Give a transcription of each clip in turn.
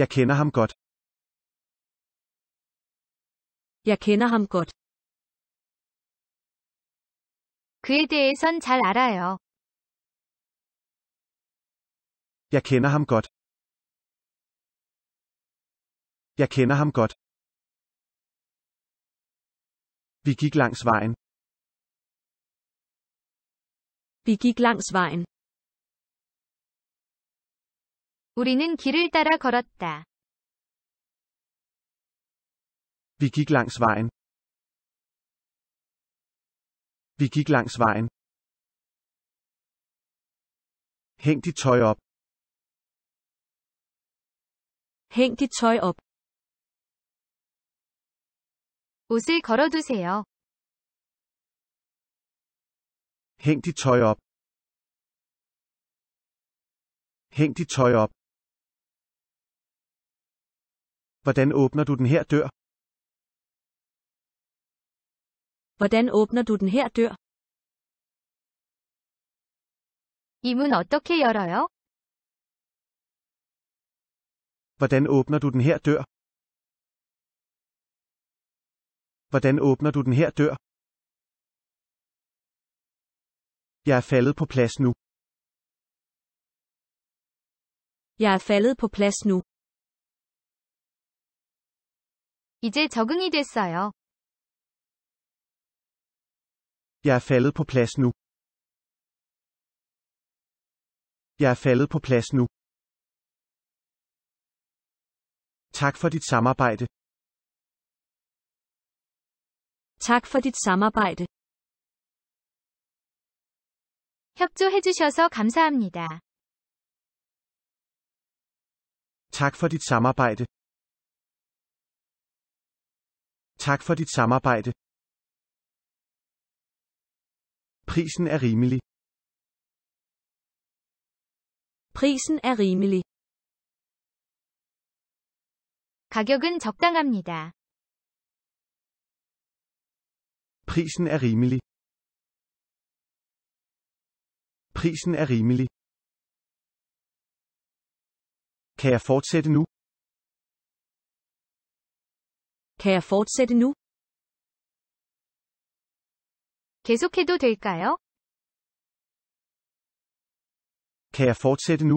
Jeg kender ham godt. Jeg kender ham godt. 그에 대해선 잘 알아요. Jeg kender ham godt. Jeg kender ham godt. Vi gik langs vejen. Vi gik langs vejen. 우리는 길을 따라 걸었다. Vi gik langs vejen. Vi gik langs vejen. Hæng dit tøj op. Hæng dit tøj op. 옷을 걸어두세요. Hæng dit tøj op. Hæng dit tøj op. Hvordan åbner du den her dør? Hvordan åbner du den her dør? 이 어떻게 열어요? Hvordan åbner du den her dør? Hvordan åbner du den her dør? Jeg er faldet på plads nu. Jeg er faldet på plads nu. 이제 적응이 됐어요. Jeg er faldet på plads nu. Jeg er faldet på plads nu. Tak for dit samarbejde. Tak for dit samarbejde. 협조해주셔서 감사합니다. Tak for dit samarbejde. Tak for dit samarbejde. Prisen er rimelig. Prisen er rimelig. 가격은 적당합니다. Prisen er rimelig. Prisen er rimelig. Kan jeg fortsætte nu? Kan jeg fortsætte nu? 계속해도 될까요? Kan jeg fortsætte nu?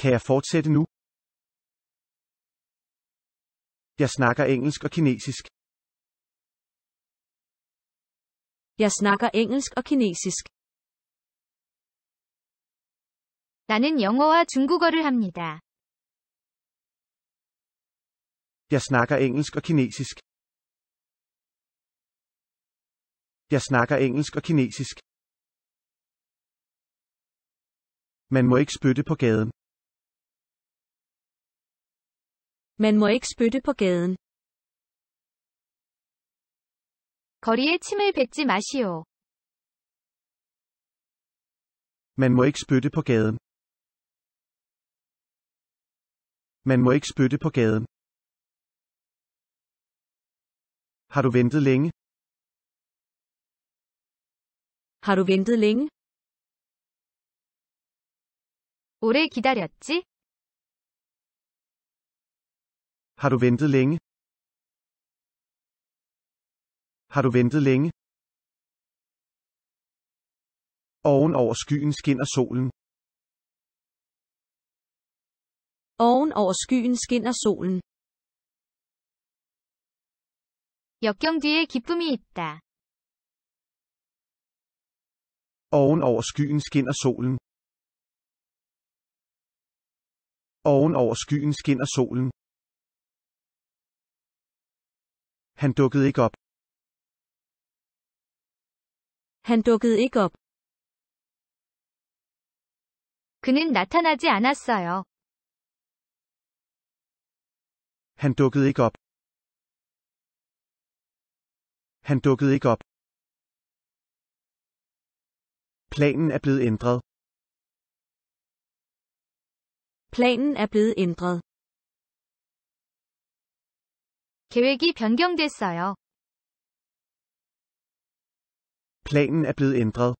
Kan jeg fortsætte nu? Jeg snakker engelsk og kinesisk. Jeg snakker engelsk og kinesisk. 나는 영어와 중국어를 합니다. Jeg snakker engelsk og kinesisk. Jeg snakker engelsk og kinesisk. Man må ikke spytte på gaden. Man må ikke spytte på gaden. 거리에 침을 뱉지 마시오. Man må ikke spytte på gaden. Man må ikke spytte på gaden. Har du ventet længe? Har du ventet længe? 오래 기다렸지? Har du ventet længe? Har du ventet længe? Oven over skyen skinner solen. Oven over skyen skinner solen. 역경 뒤에 기쁨이 있다. Oven over skyen skinner solen. Oven over skyen skinner solen. Han dukkede ikke op. Han dukkede ikke op. 그는 나타나지 않았어요. Han dukkede ikke op. Han dukkede ikke op. Planen er blevet ændret. Planen er blevet ændret. 계획이 변경됐어요. Planen er blevet ændret.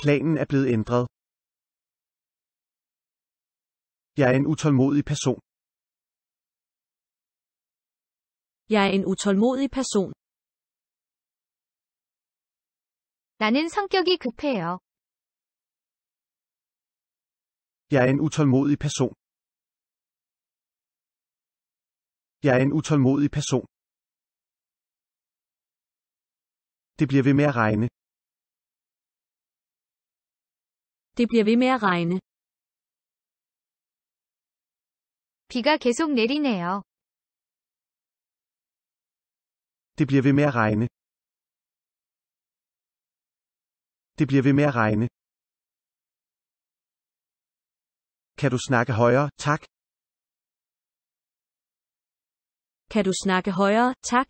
Planen er blevet ændret. Jeg er en utålmodig person. Jeg er en utålmodig person. 나는 성격이 급해요. Jeg er en utålmodig person. Jeg er en utålmodig person. Det bliver ved med at regne. Det bliver ved med at regne. 비가 계속 내리네요. Det bliver ved med at regne. Det bliver ved med at regne. Kan du snakke højere, tak? Kan du snakke højere, tak?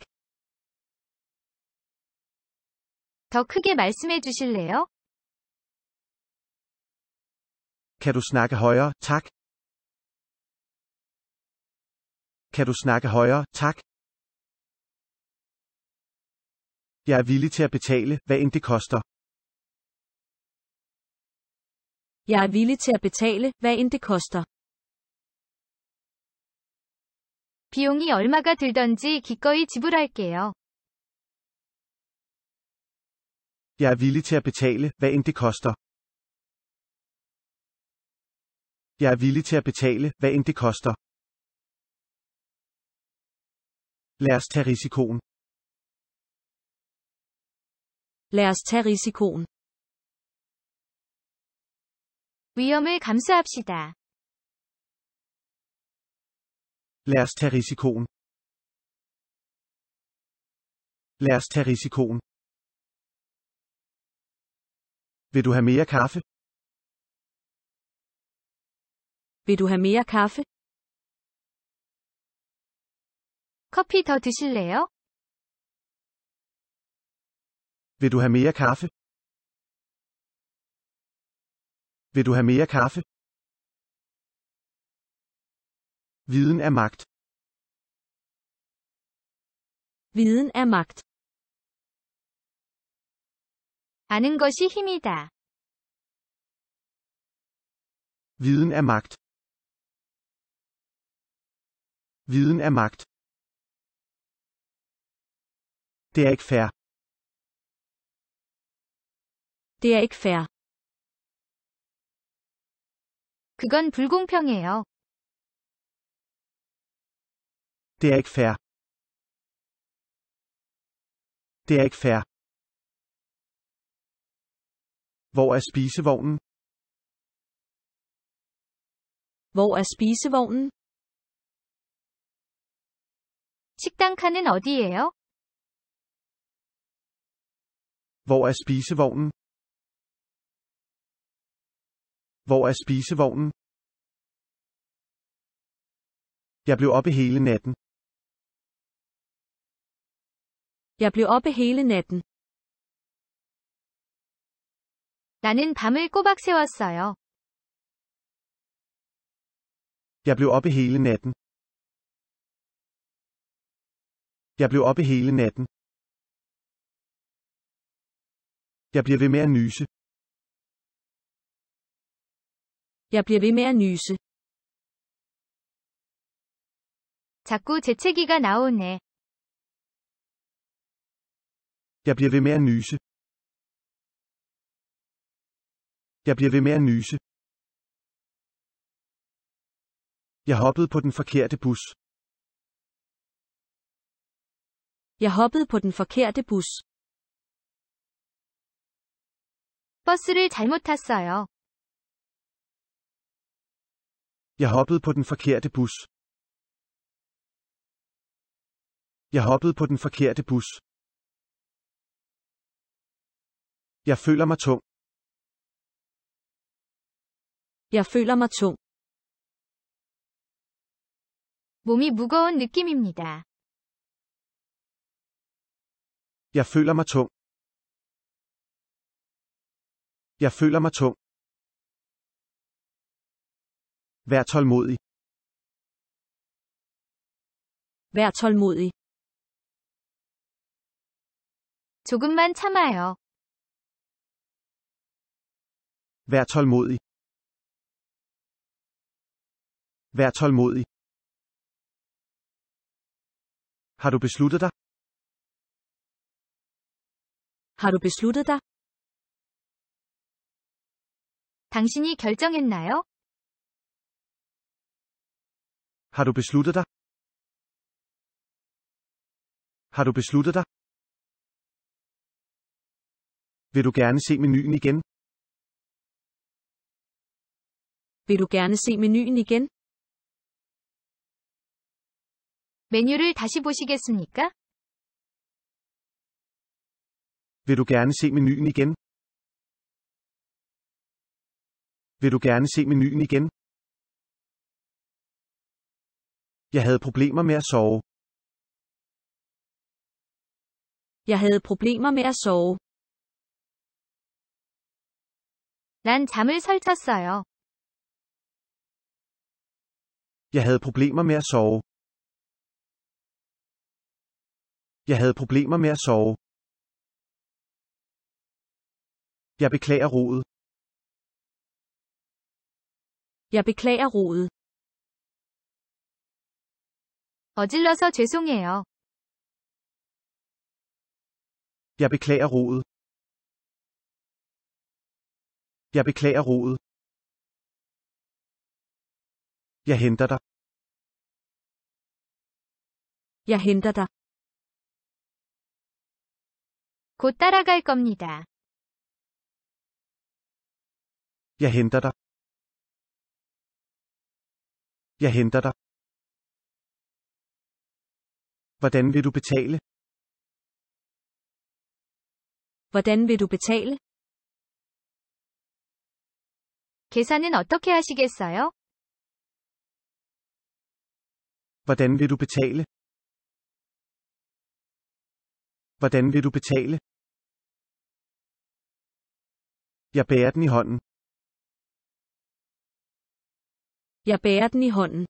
더 크게 말씀해 주실래요? Kan du snakke højere, tak? Kan du snakke højere, tak? Jeg er villig til at betale, hvad end det koster. Jeg er villig til at betale, hvad end det koster. 비용이 얼마가 들든지 기꺼이 지불할게요. Jeg er villig til at betale, hvad end det koster. Jeg er villig til at betale, hvad end det koster. Lad os tage risikoen. Lad os tage risikoen. 위험을 감수합시다. Lad os tage risikoen. Lad os tage risikoen. Vil du have mere kaffe? Vil du have mere kaffe? 커피 더 드실래요? Vil du have mere kaffe? Vil du have mere kaffe? Viden er magt. Viden er magt. 아는 것이 힘이다. Viden er magt. Viden er magt. Det er ikke fair. Det er ikke fair. 그건 불공평해요. Det er ikke fair. Det er ikke fair. Hvor er spisevognen? Hvor er spisevognen? 식당 칸은 어디예요? Hvor er spisevognen? Hvor er spisevognen? Jeg blev oppe hele natten. Jeg blev oppe hele natten. 나는 밤을 꼬박 새웠어요. Jeg blev oppe hele natten. Jeg blev oppe hele natten. Jeg bliver ved med at nyse. Jeg bliver ved med at nyse. 자꾸 재채기가 나오네. Jeg bliver ved med at nyse. Jeg bliver ved med at nyse. Jeg hoppede på den forkerte bus. Jeg hoppede på den forkerte bus. 버스를 잘못 탔어요. Jeg hoppede på den forkerte bus. Jeg hoppede på den forkerte bus. Jeg føler mig tung. Jeg føler mig tung. 몸이 무거운 느낌입니다. Jeg føler mig tung. Jeg føler mig tung. Vær tålmodig. Vær tålmodig. 조금만 참아요. Vær tålmodig. Vær tålmodig. Har du besluttet dig? Har du besluttet dig? 당신이 결정했나요? Har du besluttet dig? Har du besluttet dig? Vil du gerne se menuen igen? Vil du gerne se menuen igen? 메뉴를 다시 보시겠습니까? Vil du gerne se menuen igen? Vil du gerne se menuen igen? Jeg havde problemer med at sove. Jeg havde problemer med at sove. 난 잠을 설쳤어요. Jeg havde problemer med at sove. Jeg havde problemer med at sove. Jeg beklager rodet. Jeg beklager rodet. 어질러서 죄송해요. Jeg beklager rodet. Jeg beklager rodet. Jeg henter dig. Jeg henter dig. 곧 따라갈 겁니다. Jeg henter dig. Jeg henter dig. Hvordan vil du betale? Hvordan vil du betale? 계산은 어떻게 하시겠어요? Hvordan vil du betale? Hvordan vil du betale? Jeg bærer den i hånden. Jeg bærer den i hånden.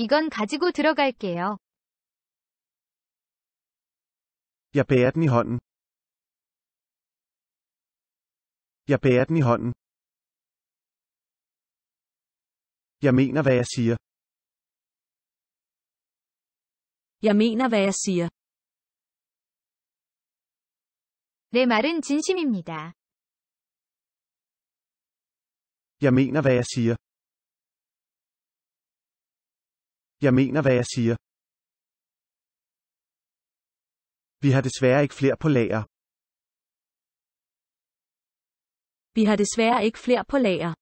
이건 가지고 들어갈게요. Jeg bærer den i hånden. Jeg bærer den i hånden. Jeg mener, hvad jeg siger. Jeg mener, hvad jeg siger. 내 말은 진심입니다. Jeg mener, hvad jeg siger. Jeg mener, hvad jeg siger. Vi har desværre ikke flere på lager. Vi har desværre ikke flere på lager.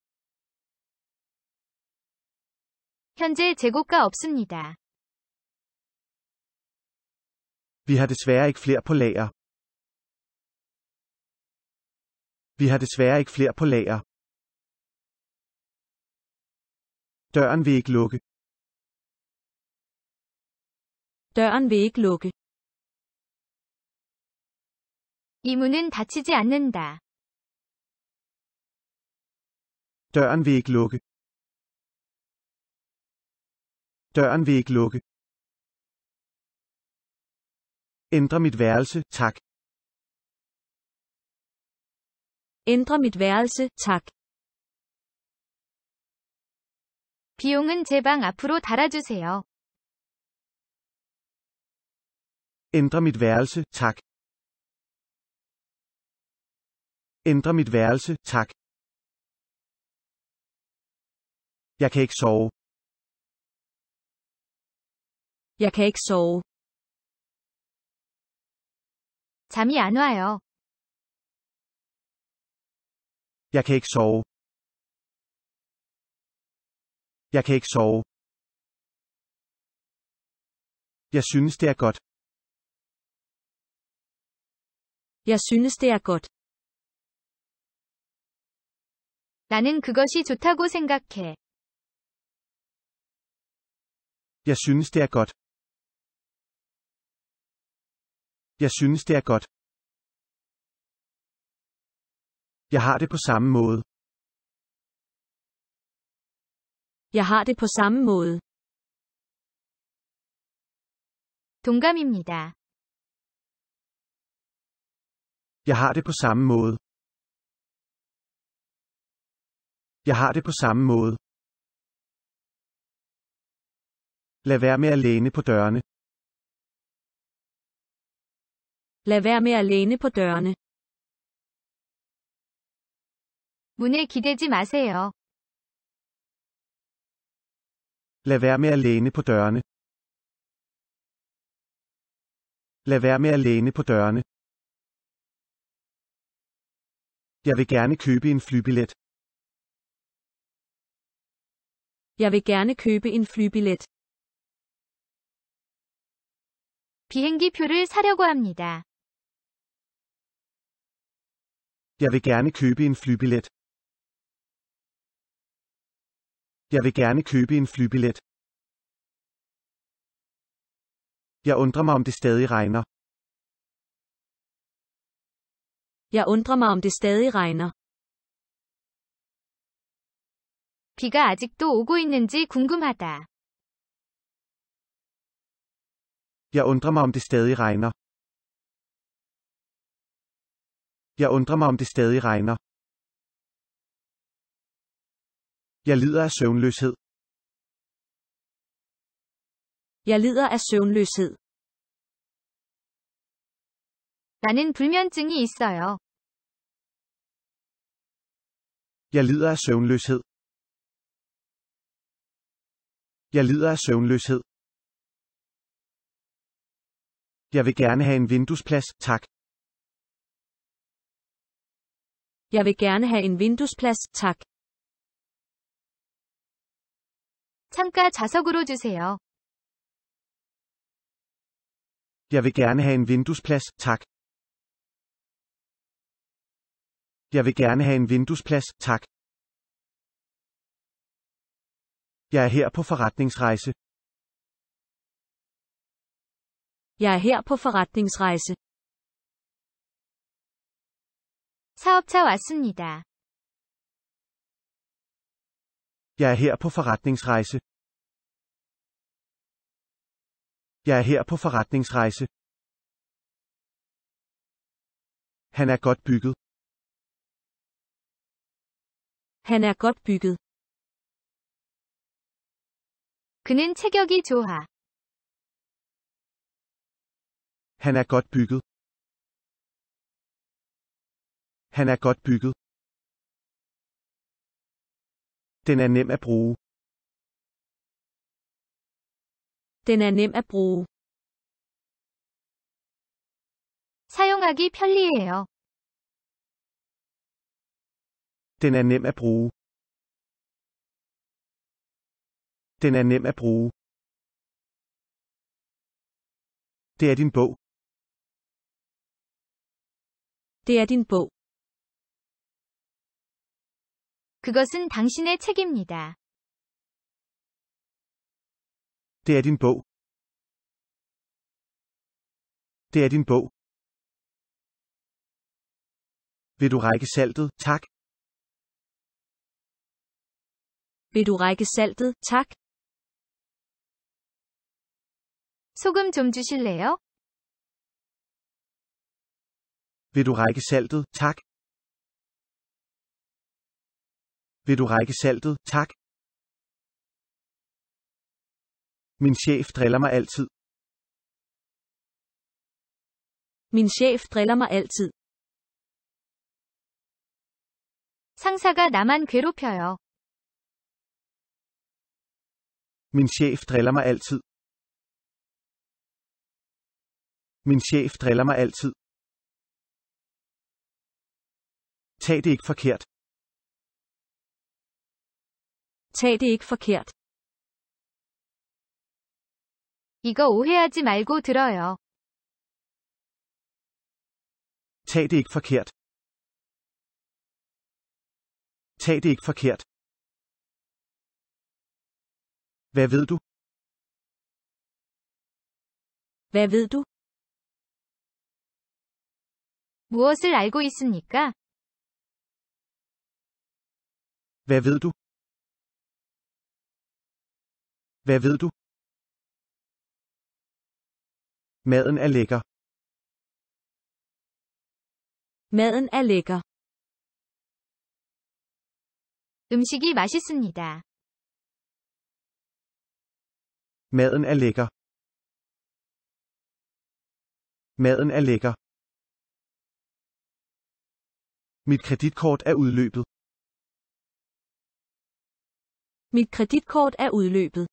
현재 재고가 없습니다. Vi har desværre ikke flere på lager. Vi har desværre ikke flere på lager. Døren vil ikke lukke. Døren vil ikke lukke. 이 문은 닫히지 않는다. Døren vil ikke lukke. Døren vil ikke lukke. Ændre mit værelse, tak. Ændre mit værelse, tak. 비용은 제 방 앞으로 달아주세요. Ændre mit værelse, tak. Ændre mit værelse, tak. Jeg kan ikke sove. Jeg kan ikke sove. 잠이 안 와요. Jeg kan ikke sove. Jeg kan ikke sove. Jeg synes det er godt. Jeg synes det er godt. 나는 그것이 좋다고 생각해. Jeg synes det er godt. Jeg synes det er godt. Jeg har det på samme måde. Jeg har det på samme måde. 동감입니다. Jeg har det på samme måde. Jeg har det på samme måde. Lad være med at læne på dørene. Lad være med at læne på dørene. 문에 기대지 마세요. Lad være med at læne på dørene. Lad være med at læne på dørene. Jeg vil gerne købe en flybillet. Jeg vil gerne købe en flybillet. 비행기표를 사려고 합니다. Jeg vil gerne købe en flybillet. Jeg vil gerne købe en flybillet. Jeg undrer mig om det stadig regner. Jeg undrer mig, om det stadig regner. 비가 아직도 오고 있는지 궁금하다. Jeg undrer mig, om det stadig regner. Jeg undrer mig, om det stadig regner. Jeg lider af søvnløshed. Jeg lider af søvnløshed. 나는 불면증이 있어요. Jeg lider af søvnløshed. Jeg lider af søvnløshed. Jeg vil gerne have en vinduesplads, tak. Jeg vil gerne have en vinduesplads, tak. 창가 좌석으로 주세요. Jeg vil gerne have en vinduesplads, tak. Jeg vil gerne have en vinduesplads, tak. Jeg er her på forretningsrejse. Jeg er her på forretningsrejse. 사업차 왔습니다. Jeg er her på forretningsrejse. Jeg er her på forretningsrejse. Han er godt bygget. Han er godt bygget. 그는 체격이 좋아. Han er godt bygget. Han er godt bygget. Den er nem at bruge. Den er nem at bruge. 사용하기 편리해요. Den er nem at bruge. Den er nem at bruge. Det er din bog. Det er din bog. 그것은 당신의 책입니다. Det er din bog. Det er din bog. Vil du række saltet? Tak. Vil du række saltet, tak? 소금 좀 주실래요? Vil du række saltet, tak? Vil du række saltet, tak? Min chef driller mig altid. Min chef driller mig altid. 상사가 나만 괴롭혀요. Min chef driller mig altid. Min chef driller mig altid. Tag det ikke forkert. Tag det ikke forkert. 이거 오해하지 말고 들어요. Tag det ikke forkert. Tag det ikke forkert. Hvad ved du? Hvad ved du? 무엇을 알고 있습니까? Hvad ved du? Hvad ved du? Maden er lækker. Maden er lækker. 음식이 맛있습니다. Maden er lækker. Maden er lækker. Mit kreditkort er udløbet. Mit kreditkort er udløbet.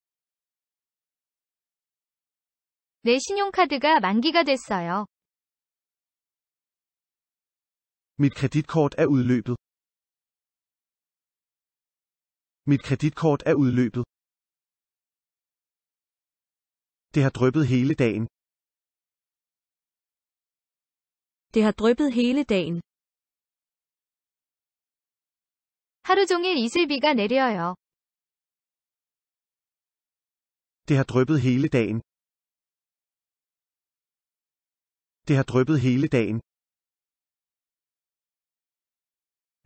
내 신용카드가 만기가 됐어요. Mit kreditkort er udløbet. Mit kreditkort er udløbet. Det har dryppet hele dagen. Det har dryppet hele dagen. 하루 종일 이슬비가 내려요. Det har dryppet hele dagen. Det har dryppet hele dagen.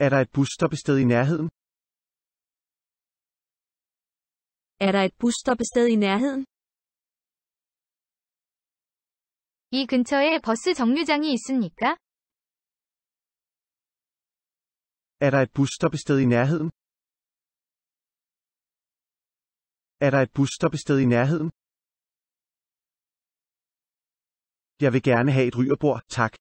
Er der et busstoppested i nærheden? Er der et busstoppested i nærheden? 이 근처에 버스 정류장이 있습니까? Er der et busstoppested i nærheden? Er der et busstoppested i nærheden? Jeg vil gerne have et rygerbord, tak.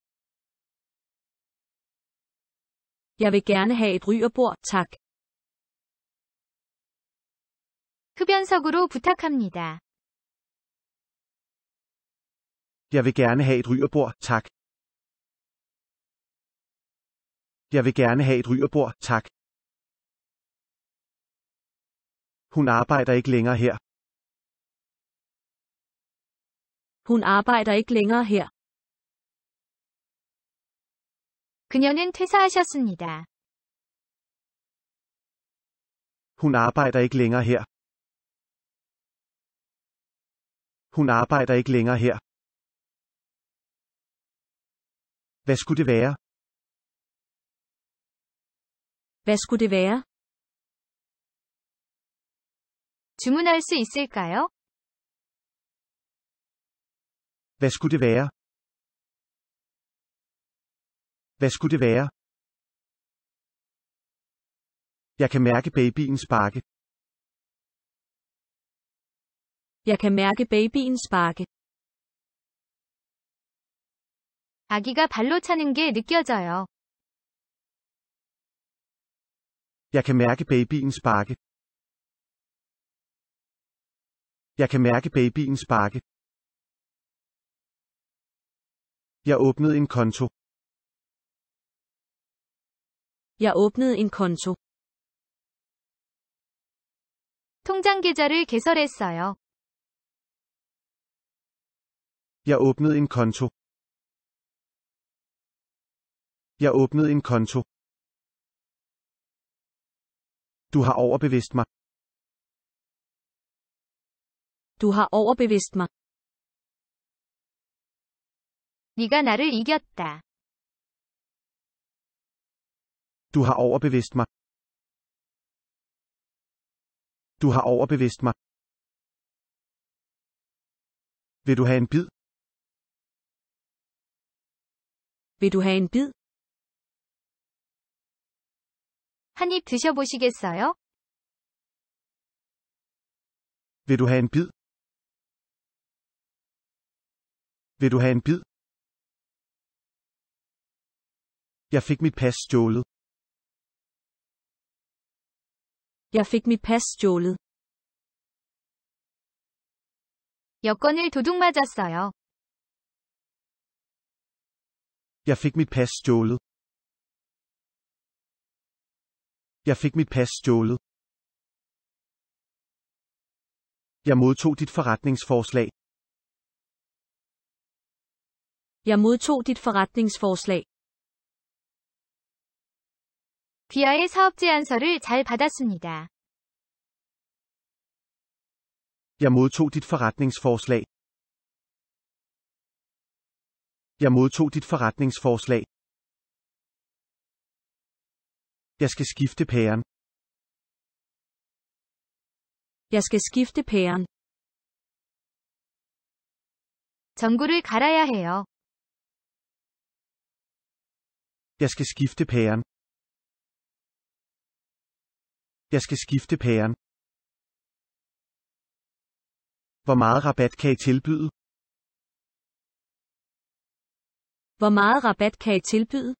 Jeg vil gerne have et rygerbord, tak. 흡연석으로 부탁합니다. Jeg vil gerne have et rygerbord, tak. Jeg vil gerne have et rygerbord, tak. Hun arbejder ikke længere her. Hun arbejder ikke længere her. 그녀는 퇴사하셨습니다. Hun arbejder ikke længere her. Hun arbejder ikke længere her. Hvad skulle det være? Hvad skulle det være? 주문할 수 있을까요? Hvad skulle det være? Hvad skulle det være? Jeg kan mærke babyen sparke. Jeg kan mærke babyen sparke. 아기가 발로 차는 게 느껴져요. Jeg kan mærke babyen sparke. Jeg kan mærke babyen sparke. Jeg åbnede en konto. Jeg åbnede en konto. 통장 계좌를 개설했어요. Jeg åbnede en konto. Jeg åbnede en konto. Du har overbevist mig. Du har overbevist mig. 네가 나를 이겼다. Du har overbevist mig. Du har overbevist mig. Vil du have en bid? Vil du have en bid? 한입 드셔보시겠어요? Vil du have en bid? Vil du have en bid? Jeg fik mit pas stjålet. Jeg fik mit pas stjålet. 여권을 도둑맞았어요. 맞았어요. Jeg fik mit pas stjålet. Jeg fik mit pas stjålet. Jeg modtog dit forretningsforslag. Jeg modtog dit forretningsforslag. 귀하의 사업 제안서를 잘 받았습니다. Jeg modtog dit forretningsforslag. Jeg modtog dit forretningsforslag. Jeg skal skifte pæren. Jeg skal skifte pæren. 전구를 갈아야 해요. Jeg skal skifte pæren. Jeg skal skifte pæren. Hvor meget rabat kan I tilbyde? Hvor meget rabat kan I tilbyde?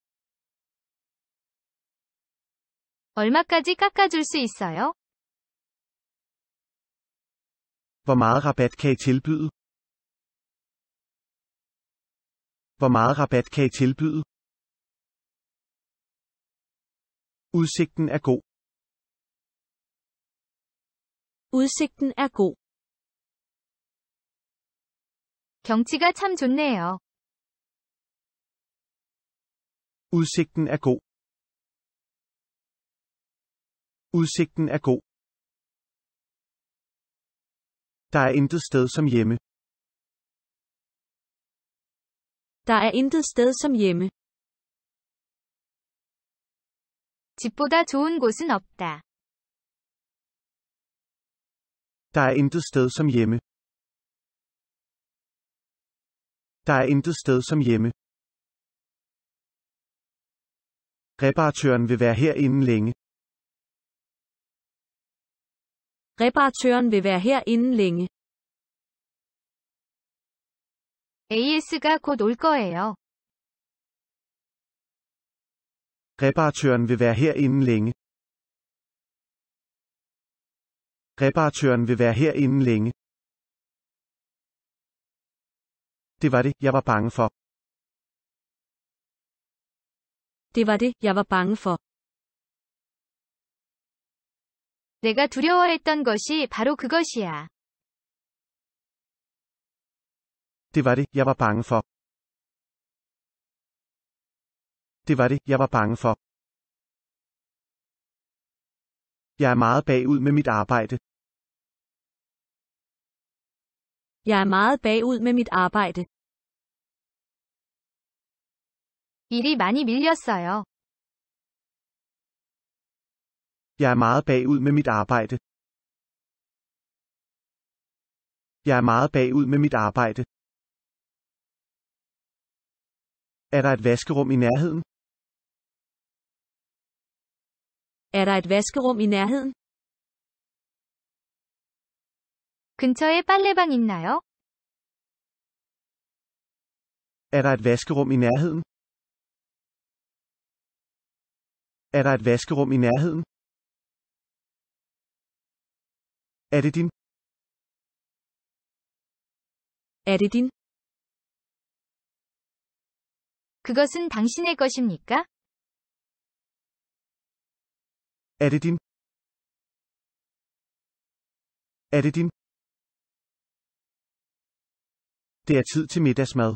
얼마까지 깎아줄 수 있어요? Hvor meget rabat kan I tilbyde? Hvor meget rabat kan I tilbyde? Udsigten er god. Udsigten er god. 경치가 참 좋네요. Udsigten er god. Udsigten er god. Der er intet sted som hjemme. Der er intet sted som hjemme. 집보다 좋은 곳은 없다. Der er intet sted som hjemme. Der er intet sted som hjemme. Reparatøren vil være her inden længe. Reparatøren vil være her inden længe. AS가 곧올 거예요. Reparatøren vil være her inden længe. Reparatøren vil være her inden længe. Det var det, jeg var bange for. Det var det, jeg var bange for. 내가 두려워했던 것이 바로 그것이야. Det var det, jeg var bange for. Det var det, jeg var bange for. Jeg er meget bagud med mit arbejde. Jeg er meget bagud med mit arbejde. 일이 많이 밀렸어요. Jeg er meget bagud med mit arbejde. Jeg er meget bagud med mit arbejde. Er der et vaskerum i nærheden? Er der et vaskerum i nærheden? 근처에 빨래방 있나요? Er der et vaskerum i nærheden? Er der et vaskerum i nærheden? Er det din? Er det din? 그것은 당신의 것입니까? Er det din? Er det din? Det er tid til middagsmad.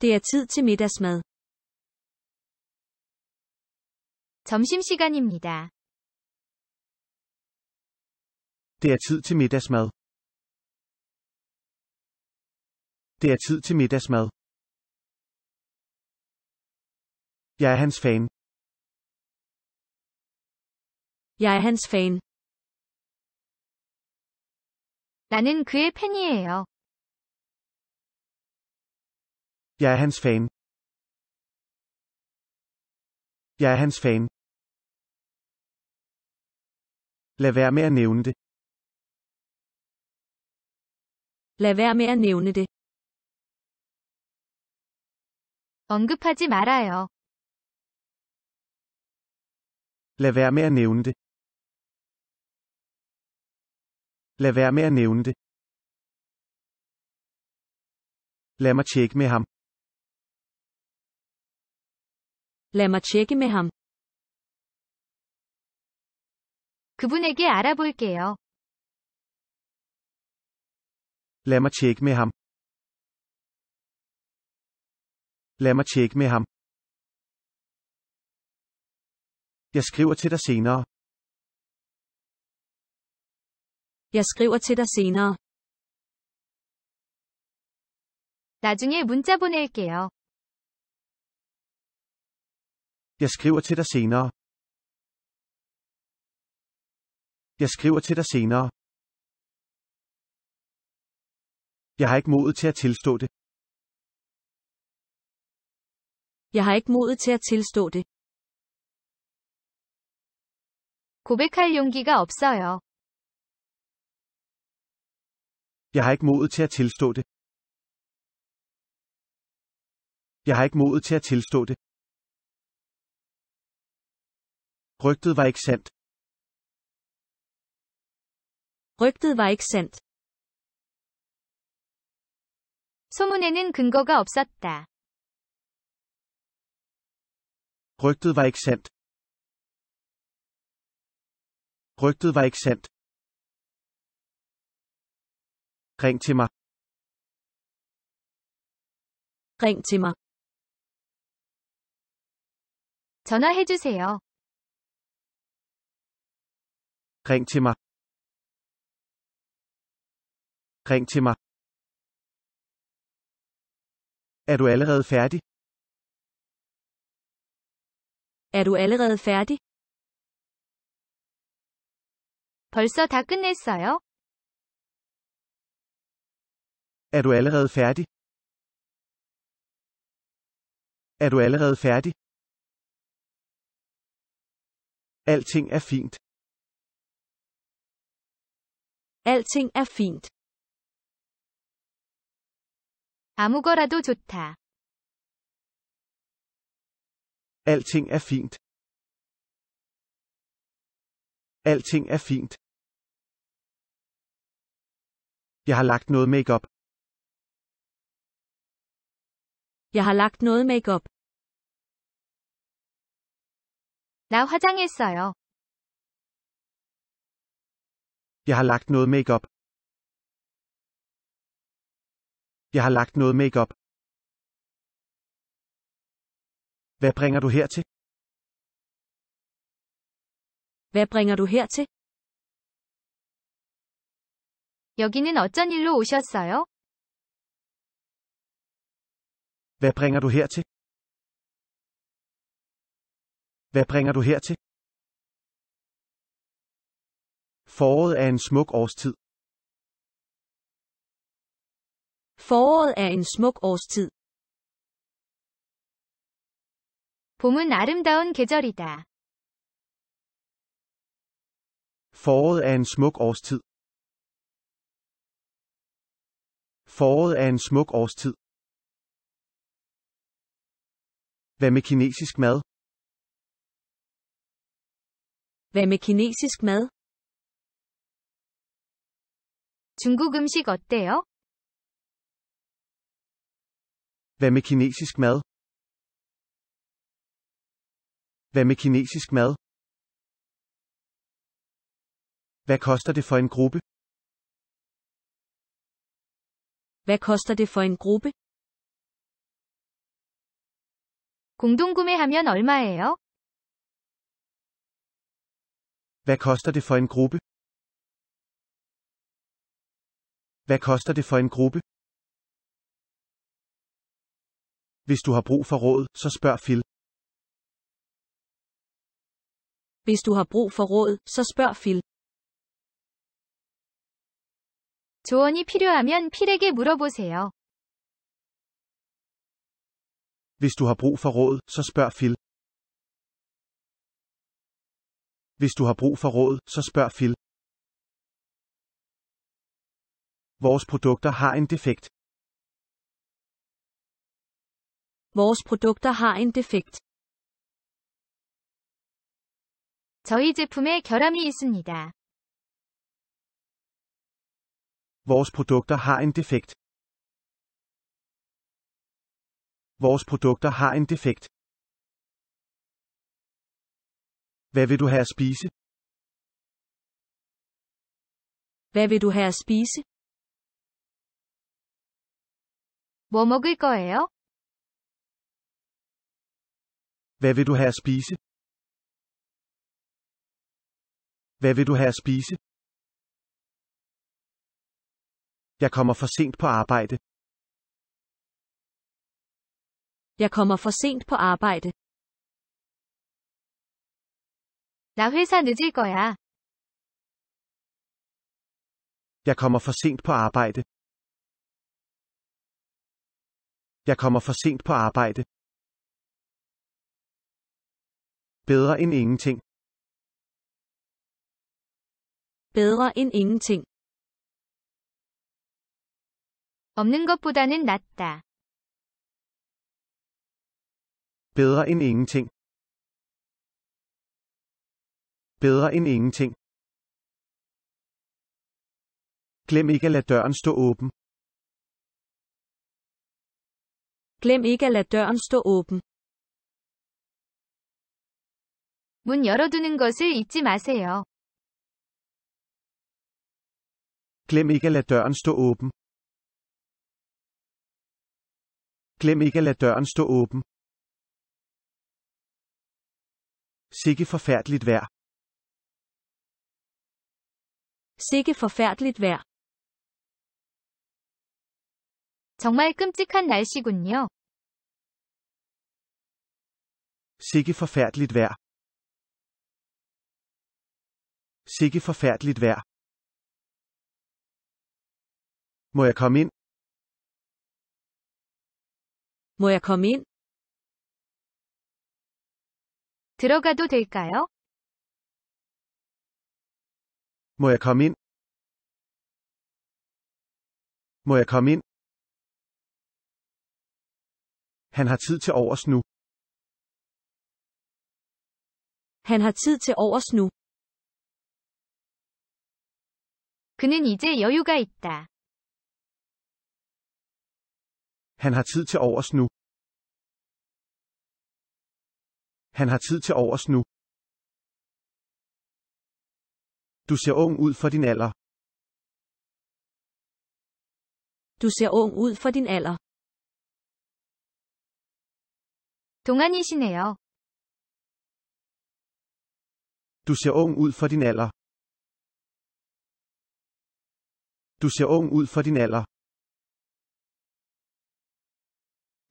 Det er tid til middagsmad. 점심시간입니다. Det er tid til middagsmad. Det er tid til middagsmad. Jeg er hans fan. Jeg er hans fan. 나는 그의 팬이에요. Jeg er hans fan. Jeg er hans fan. Lad være med at nævne det. Lad være med at nævne det. 언급하지 말아요. Lad være med at nævne det. Lad være med at nævne det. Lad mig tjekke med ham. Lad mig tjekke med ham. 그분에게 알아볼게요. Lad mig tjekke med ham. Lad mig tjekke med ham. Jeg skriver til dig senere. Jeg skriver til dig senere. 나중에 문자 보낼게요. Jeg skriver til dig senere. Jeg skriver til dig senere. Jeg har ikke modet til at tilstå det. Jeg har ikke modet til at tilstå det. 고백할 용기가 없어요. Jeg har ikke modet til at tilstå det. Jeg har ikke modet til at tilstå det. Rygtet var ikke sandt. Rygtet var ikke sandt. 소문에는 근거가 없었다. Rygtet var ikke sandt. Rygtet var ikke sandt. Ring til mig. Ring til mig. 전화해 주세요. Ring til mig. Ring til mig. Er du allerede færdig? Er du allerede færdig? 벌써 다 끝냈어요? Er du allerede færdig? Er du allerede færdig? Alting er fint. Alting er fint. 아무거라도 좋다. Alting er fint. Alting er fint. Jeg har lagt noget makeup. Jeg har lagt noget makeup. 나 화장했어요. Jeg har lagt noget makeup. Jeg har lagt noget makeup. Hvad bringer du hertil? Hvad bringer du hertil? 여기는 어쩐 일로 오셨어요? Hvad bringer du hertil? Hvad bringer du hertil? Foråret er en smuk årstid. Foråret er en smuk årstid. 봄은 아름다운 계절이다. Foråret er en smuk årstid. Foråret er en smuk årstid. Hvad med kinesisk mad? Hvad med kinesisk mad? 중국 음식 어때요? Hvad med kinesisk mad? Hvad med kinesisk mad? Hvad koster det for en gruppe? Hvad koster det for en gruppe? 공동 구매하면 얼마예요? Hvad koster det for en gruppe? Hvad koster det for en gruppe? Hvis du har brug for råd, så spørg Phil. Hvis du har brug for råd, så spørg Phil. 조언이 필요하면 필에게 물어보세요. Hvis du har brug for råd, så spørg Phil. Hvis du har brug for råd, så spørg Phil. Vores produkter har en defekt. vores produkter har en defekt. 저희 제품에 결함이 있습니다. Vores produkter har en defekt. Vores produkter har en defekt. Hvad vil du have at spise? Hvad vil du have at spise? 뭐 먹을 거예요? Hvad vil du have at spise? Hvad vil du have at spise? Jeg kommer for sent på arbejde. Jeg kommer for sent på arbejde. 나 회사 늦을 거야. Jeg kommer for sent på arbejde. Jeg kommer for sent på arbejde. Bedre end ingenting. Bedre end ingenting. 없는 것보다는 낫다. Bedre end ingenting. Bedre end ingenting. Glem ikke at lade døren stå åben. Glem ikke at lade døren stå åben. 문 열어두는 것을 잊지 마세요. Glem ikke at lade døren stå åben. Glem ikke at lade døren stå åben. Sikke forfærdeligt vejr. Sikke forfærdeligt vejr. 정말 끔찍한 날씨군요. Sikke forfærdeligt vejr. Sikke forfærdeligt vejr. Må jeg komme ind? Må jeg komme ind? 들어가도 될까요? Må jeg komme ind? Må jeg komme ind? Han har tid til overs nu. Han har tid til overs nu. 그는 이제 여유가 있다. Han har tid til overs nu. Han har tid til overs nu. Du ser ung ud for din alder. Du ser ung ud for din alder. 동안이시네요. Du ser ung ud for din alder. Du ser ung ud for din alder.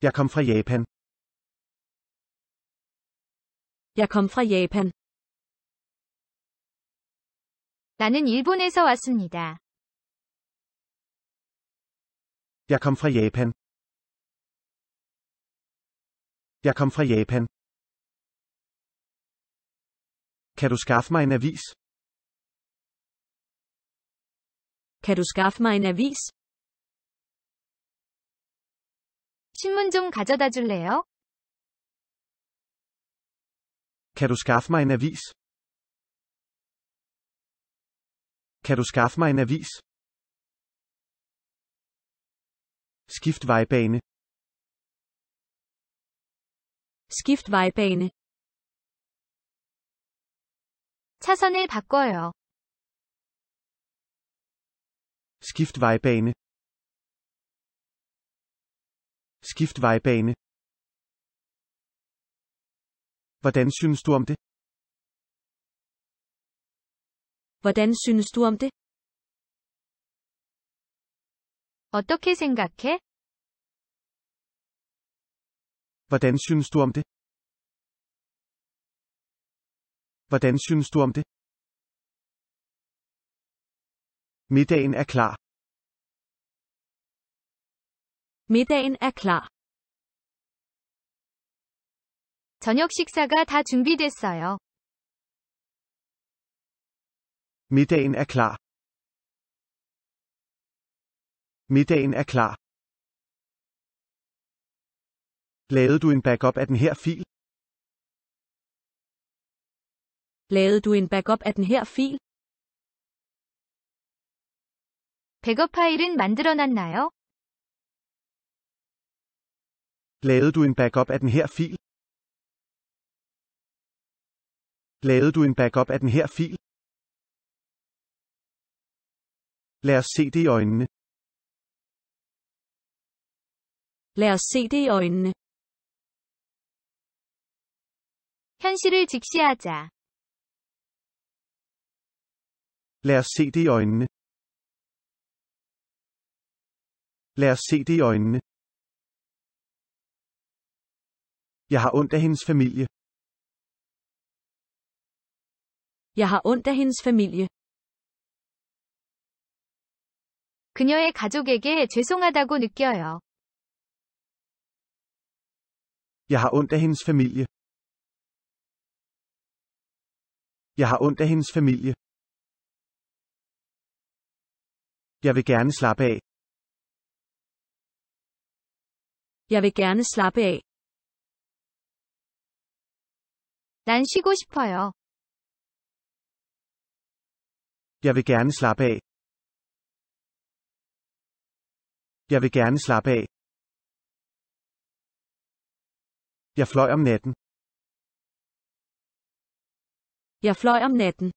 Jeg kom fra Japan. Jeg kom fra Japan. 나는 일본에서 왔습니다. Jeg kom fra Japan. Jeg kom fra Japan. Kan du skaffe mig en avis? Kan du skaffe mig en avis? 신문 좀 가져다 줄래요? Kan du skaffe mig en avis? Kan du skaffe mig en avis? Skift vejbane. Skift vejbane. 차선을 바꿔요. Skift vejbane. Skift vejbane. Hvordan synes du om det? Hvordan synes du om det? 어떻게 생각해? Hvordan synes du om det? Hvordan synes du om det? Middagen er klar. Middagen er klar. 저녁 식사가 다 준비됐어요. Middagen er klar. Middagen er klar. Lavede du en backup af den her fil? Lavede du en backup af den her fil? 백업 파일은 만들어 놨나요? Lavede du en backup af den her fil? Lavede du en backup af den her fil? Lad os se det i øjnene. Lad os se det i øjnene. 현실을 직시하자. Lad os se det i øjnene. Lad os se det i øjnene. Jeg har ondt af hendes familie. Jeg har ondt af hendes familie. 그녀의 가족에게 죄송하다고 느껴요. Jeg har ondt af hendes familie. Jeg har ondt af hendes familie. Jeg vil gerne slappe af. Jeg vil gerne slappe af. 난 쉬고 싶어요. Jeg vil gerne slappe af. Jeg vil gerne slappe af. Jeg fløj om natten. Jeg fløj om natten.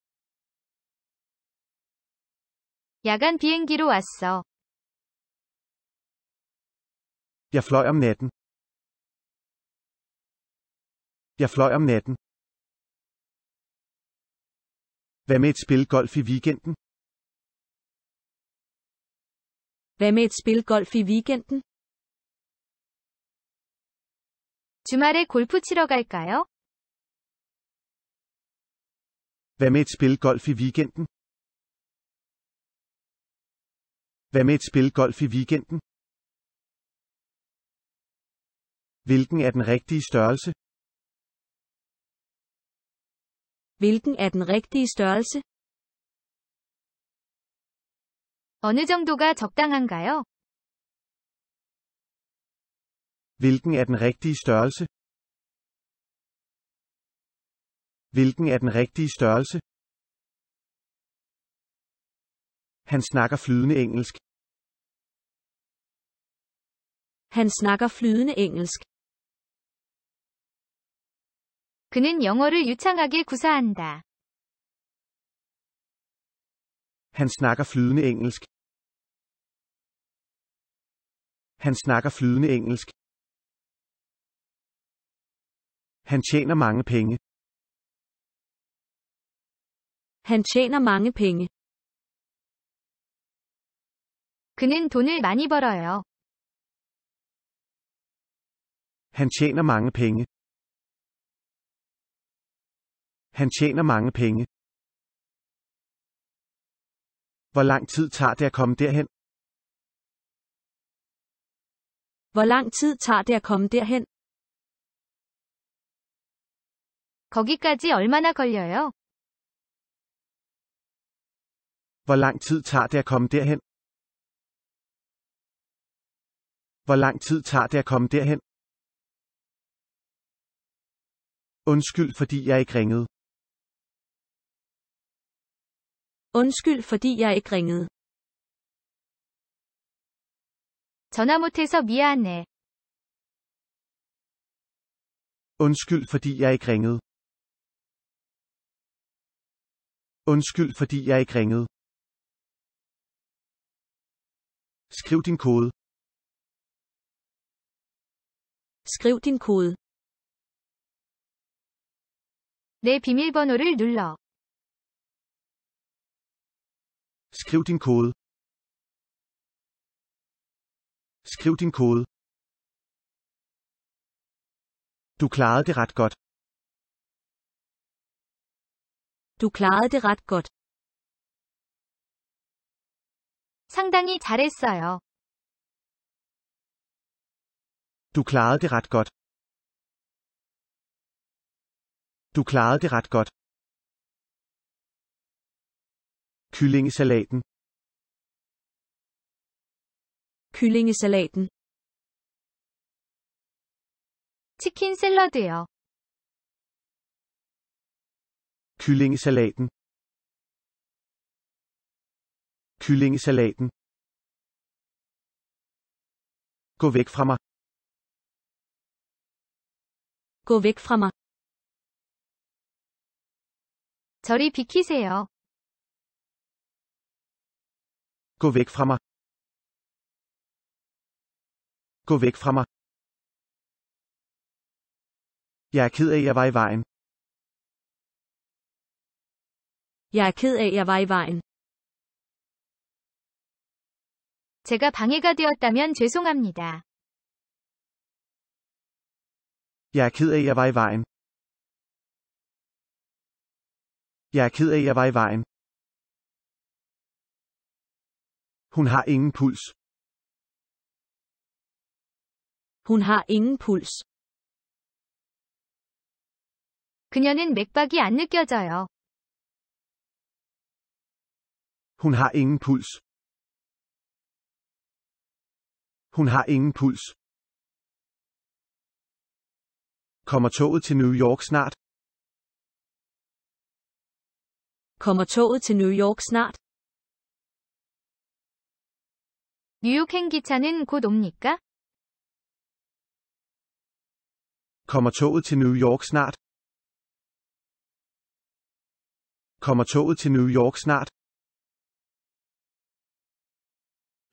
야간 비행기로 왔어. Jeg fløj om natten. Jeg fløj om natten. Hvad med et spil golf i weekenden? Hvad med et spil golf i weekenden? 주말에 골프 치러 갈까요? Hvad med et spil golf i weekenden? Hvad med et spil golf i weekenden? Hvilken er den rigtige størrelse? Hvilken er den rigtige størrelse? 어느 정도가 적당한가요? Hvilken er den rigtige størrelse? Hvilken er den rigtige størrelse? Han snakker flydende engelsk. Han snakker flydende engelsk. 그는 영어를 유창하게 구사한다. Han snakker flydende engelsk. Han snakker flydende engelsk. Han tjener mange penge. Han tjener mange penge. 그는 돈을 많이 벌어요. Han tjener mange penge. Han tjener mange penge. Hvor lang tid tager det at komme derhen? Hvor lang tid tager det at komme derhen? 거기까지 얼마나 걸려요? Hvor lang tid tager det at komme derhen? Hvor lang tid tager det at komme derhen? Undskyld fordi jeg ikke ringede. Undskyld fordi jeg ikke ringede. 전화 못해서 미안해. Undskyld fordi jeg ikke ringede. Undskyld fordi jeg ikke ringede. Skriv din kode. Skriv din kode. 내 비밀번호를 눌러. Skriv din kode. Skriv din kode. Du klarede det ret godt. Du klarede det ret godt. 상당히 잘했어요. Du klarede det ret godt. Du klarede det ret godt. Kyllingesalaten. kyllingesalaten. Chicken salad. Kyllingesalaten. Kyllingesalaten. Gå væk fra mig. Gå væk fra mig. 저리 비키세요. Gå væk fra mig. Gå væk fra mig. Jeg er ked af, at jeg var i vejen. Jeg er ked af, at jeg var i vejen. 제가 방해가 되었다면 죄송합니다. Jeg er ked af, jeg var i vejen. Jeg er ked af, jeg var i vejen. Hun har ingen puls. Hun har ingen puls. 그녀는 맥박이 안 느껴져요. Hun har ingen puls. Hun har ingen puls. Kommer toget til New York snart? Kommer toget til New York snart? 뉴욕행 기차는 곧 옵니까? Kommer toget til New York snart? Kommer toget til New York snart?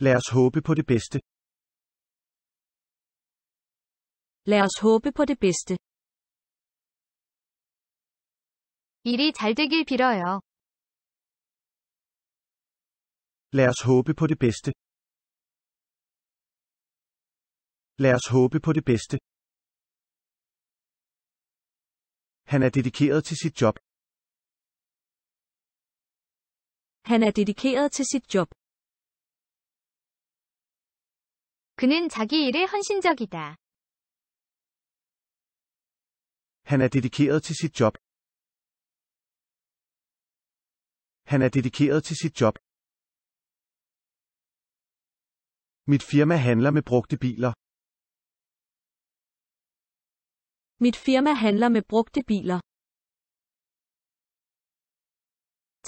Lad os håbe på det bedste. Lad os håbe på det bedste. 일이 잘 되길 빌어요. Lad os håbe på det bedste. Lad os håbe på det bedste. Han er dedikeret til sit job. Han er dedikeret til sit job. 그는 자기 일에 헌신적이다. Han er dedikeret til sit job. Han er dedikeret til sit job. Mit firma handler med brugte biler. Mit firma handler med brugte biler.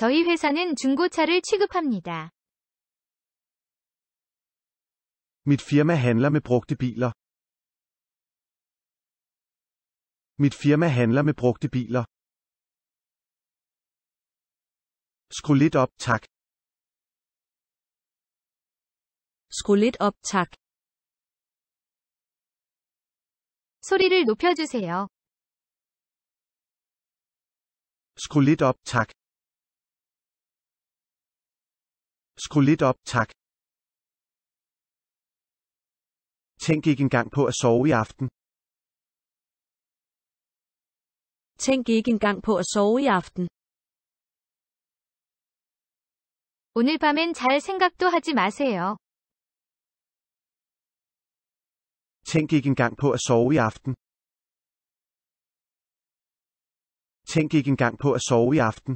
저희 회사는 중고차를 취급합니다. Mit firma handler med brugte biler. Mit firma handler med brugte biler. Skru lidt op, tak. Skru lidt op, tak. 소리를 높여주세요. Skru lidt op, tak. Skru lidt op, tak. Tænk ikke engang på at sove i aften. Tænk ikke engang på at sove i aften. 오늘 밤엔 잘 생각도 하지 마세요. Tænk ikke engang på at sove i aften. Tænk ikke engang på at sove i aften.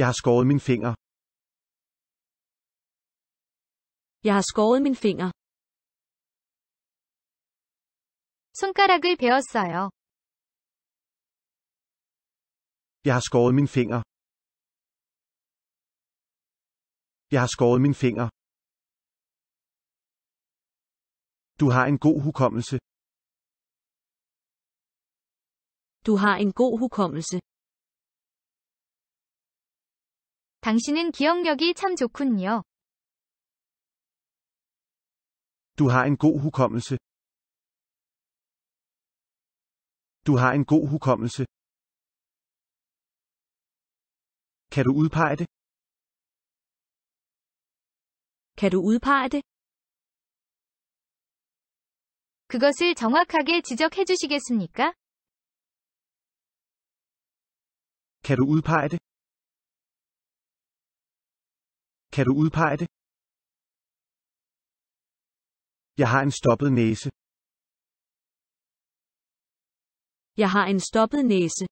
Jeg har skåret min finger. Jeg har skåret min finger. 손가락을 배웠어요. Jeg har skåret min finger. Jeg har skåret min finger. Du har en god hukommelse. Du har en god hukommelse. 당신은 기억력이 참 좋군요. Du har en god hukommelse. Du har en god hukommelse. Kan du udpege det? Kan du udpege det? 그것을 정확하게 지적해 주시겠습니까? Kan du udpege det? Kan du udpege det? Jeg har en stoppet næse. Jeg har en stoppet næse.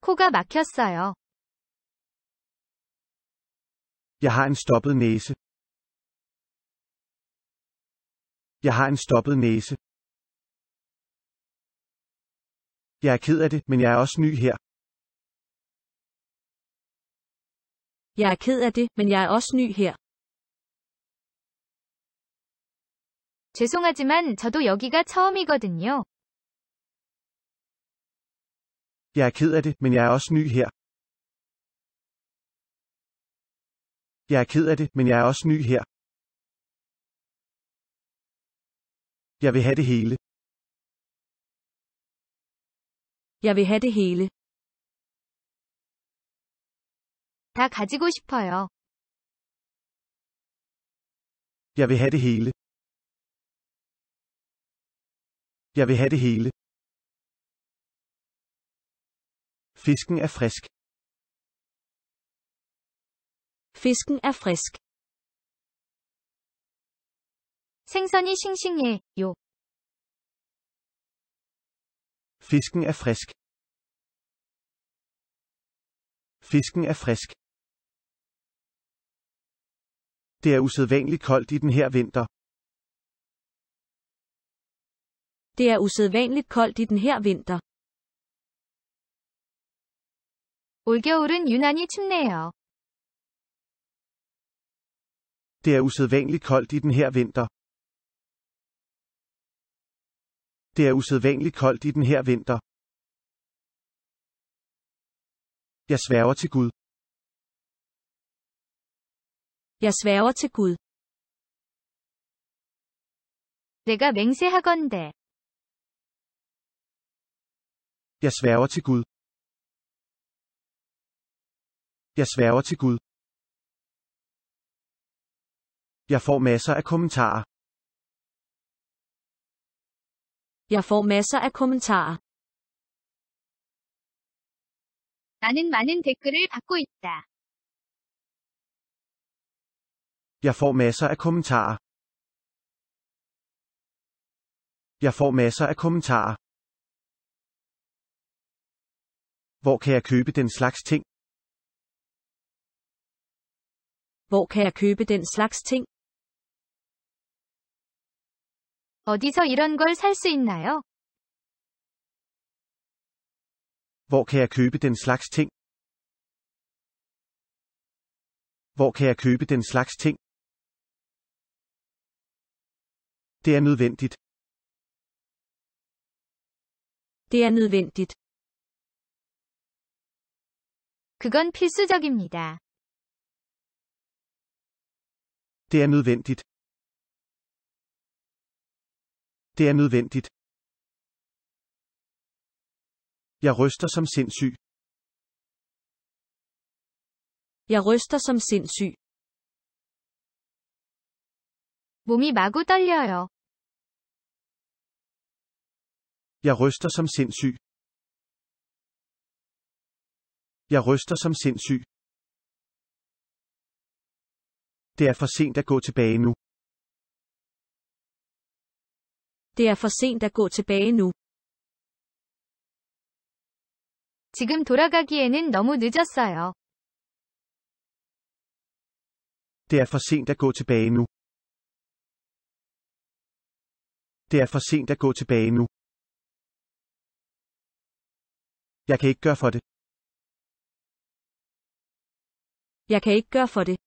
코가 막혔어요. Jeg har en stoppet næse. Jeg har en stoppet næse. Jeg er ked af det, men jeg er også ny her. Jeg er ked af det, men jeg er også ny her. 죄송하지만 저도 여기가 처음이거든요. Jeg er ked af det, men jeg er også ny her. Jeg er ked af det, men jeg er også ny her. Jeg vil have det hele. Jeg vil have det hele. 다 가지고 싶어요. Jeg vil have det hele. Jeg vil have det hele. Fisken er frisk. Fisken er frisk. 생선이 싱싱해요. Fisken er frisk. Fisken er frisk. Det er usædvanligt koldt i den her vinter. Det er usædvanligt koldt i den her vinter. 올겨울은 유난히 춥네요. Det er usædvanligt koldt i den her vinter. Det er usædvanligt koldt i den her vinter. Jeg sværger til Gud. Jeg sværger til Gud. 내가 맹세하건대. Jeg sværger til Gud. Jeg sværger til Gud. Jeg får masser af kommentarer. Jeg får masser af kommentarer. 나는 많은 댓글을 받고 있다. Jeg får masser af kommentarer. Jeg får masser af kommentarer. Hvor kan jeg købe den slags ting? Hvor kan jeg købe den slags ting? 어디서 이런 걸살수 있나요? Hvor kan jeg købe den slags ting? Hvor kan jeg købe den slags ting? Det er nødvendigt. Det er nødvendigt. 그건 필수적입니다. Det er nødvendigt. Det er nødvendigt. Jeg ryster som sindssyg. Jeg ryster som sindssyg. 몸이 마구 떨려요. Jeg ryster som sindssyg. Jeg ryster som sindssyg. Det er for sent at gå tilbage nu. Det er for sent at gå tilbage nu. 지금 돌아가기에는 너무 늦었어요. Det er for sent at gå tilbage nu. Det er for sent at gå tilbage nu. Jeg kan ikke gøre for det. Jeg kan ikke gøre for det.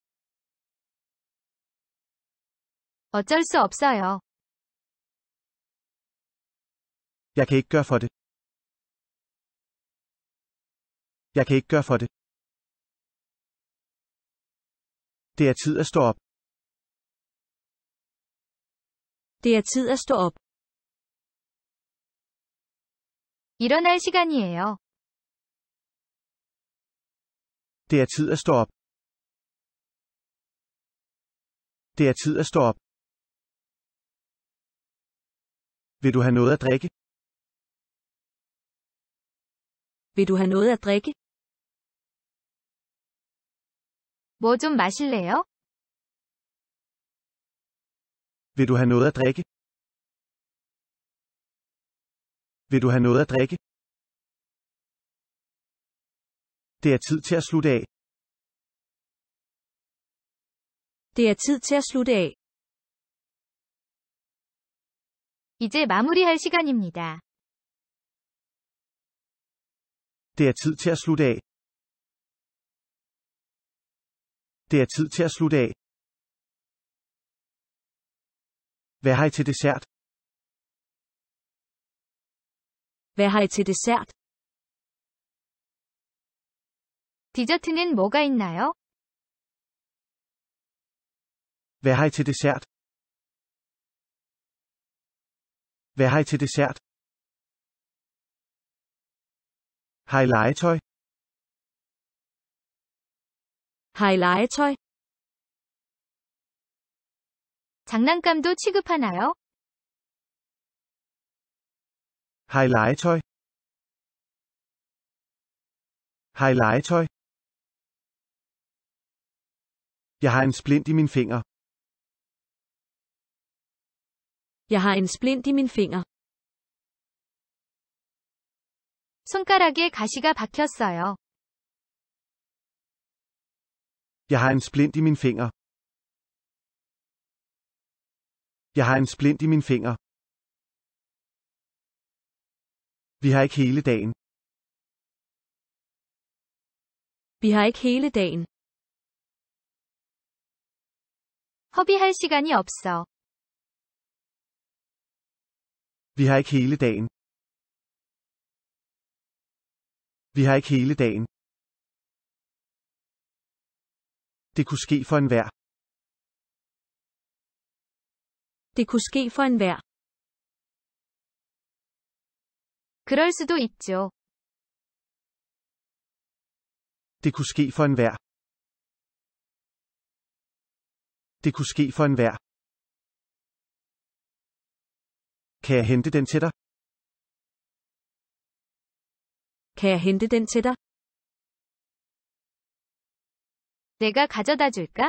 어쩔 수 없어요. Jeg kan ikke gøre for det. Jeg kan ikke gøre for det. Det er tid at stå op. Det er tid at stå op. 일어날 시간이에요. Det er tid at stå op. Det er tid at stå op. Vil du have noget at drikke? Vil du have noget at drikke? 뭐좀 마실래요? Vil du have noget at drikke? Vil du have noget at drikke? Det er tid til at slutte af. Det er tid til at slutte af. 이제 마무리할 시간입니다. Det er tid til at slutte af. Det er tid til at slutte af. Hvad har I til dessert? Hvad har I til dessert? 디저트는 뭐가 있나요? Hvad har I til dessert? Hvad har I til dessert? Hej legetøj. Hej legetøj. 장난감도 취급하나요? Hej legetøj. Hej legetøj. Jeg har en splint i min finger. Jeg har en splint i min finger. 손가락에 가시가 박혔어요. Jeg har en splint i min finger. Jeg har en splint i min finger. Vi har ikke hele dagen. Vi har ikke hele dagen. 허비할 시간이 없어. Vi har ikke hele dagen. Vi har ikke hele dagen. Det kunne ske for enhver. Det kunne ske for enhver. 그럴 수도 있죠. Det kunne ske for enhver. Det kunne ske for enhver. Kan jeg hente den til dig? Kan jeg hente den til dig? 내가 가져다 줄까?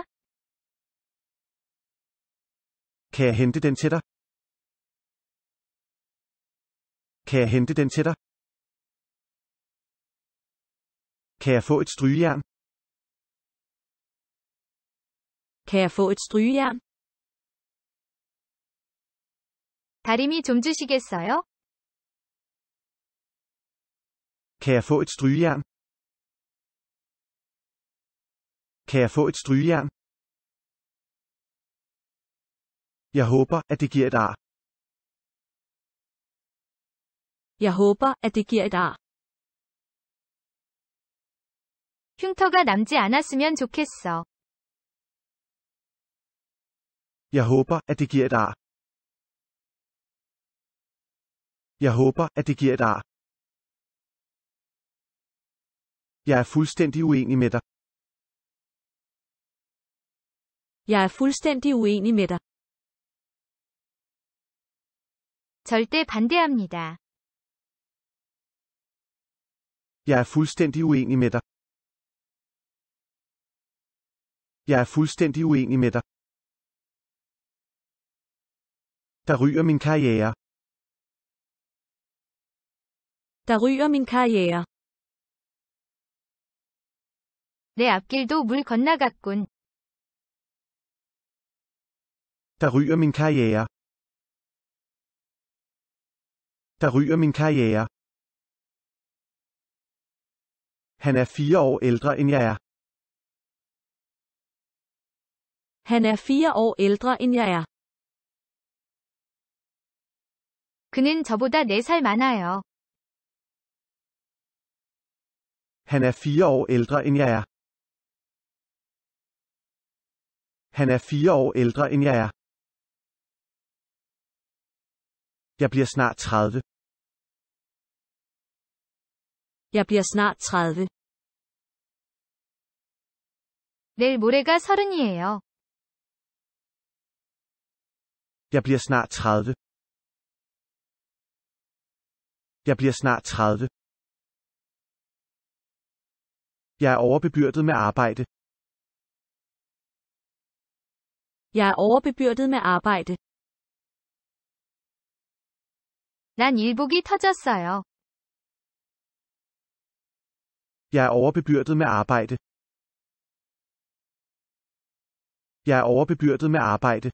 Kan jeg hente den til dig? Kan jeg hente den til dig? Kan jeg få et strygejern? Kan jeg få et strygejern? 다리미 좀 주시겠어요? Kan jeg få et strygejern? Kan jeg få et strygejern? Jeg håber, at det giver et ar. Jeg håber, at det giver et ar. 흉터가 남지 않았으면 좋겠어. Jeg håber, at det giver et ar. Jeg håber, at det giver et ar. Jeg er fuldstændig uenig med dig. Jeg er fuldstændig uenig med dig. 절대 반대합니다. Jeg er fuldstændig uenig med dig. Jeg er fuldstændig uenig med dig. Der ryger min karriere. Der ryger min karriere. 내 앞길도 물 건너갔군. Der ryger min karriere. Der ryger min karriere. Han er fire år ældre end jeg er. Han er fire år ældre end jeg er. 그는 저보다 4살 많아요. Han er fire år ældre end jeg er. Han er fire år ældre end jeg er. Jeg bliver snart 30. Jeg bliver snart 30. 내일 모레가 서른이에요. Jeg bliver snart 30. Jeg bliver snart 30. Jeg er overbebyrdet med arbejde. Jeg er overbebyrdet med arbejde. 난 일복이 터졌어요. Jeg er overbebyrdet med arbejde. Jeg er overbebyrdet med arbejde.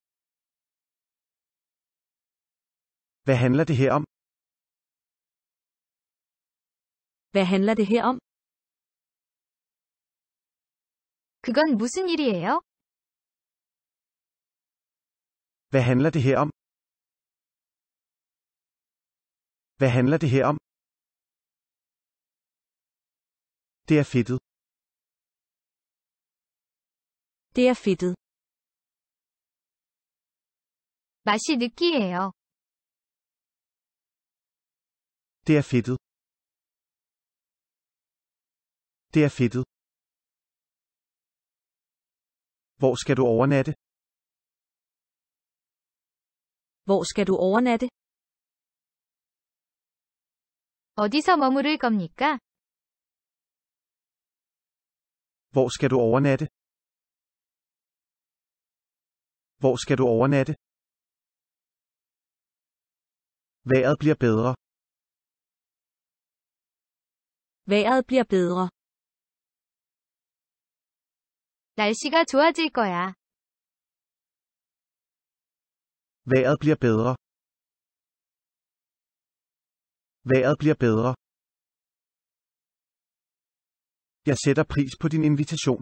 Hvad handler det her om? Hvad handler det her om? 그건 무슨 일이에요? Hvad handler det her om? Hvad handler det her om? Det er fedtet. Det er fedtet. 맛이 느끼해요. Det er fedtet. Det er fedtet. Hvor skal du overnatte? Hvor skal du overnatte? 어디서 머무를 겁니까? Hvor skal du overnatte? Hvor skal du overnatte? Været bliver bedre. Været bliver bedre. 날씨가 좋아질 거야. Været bliver bedre. Været bliver bedre. Jeg sætter pris på din invitation.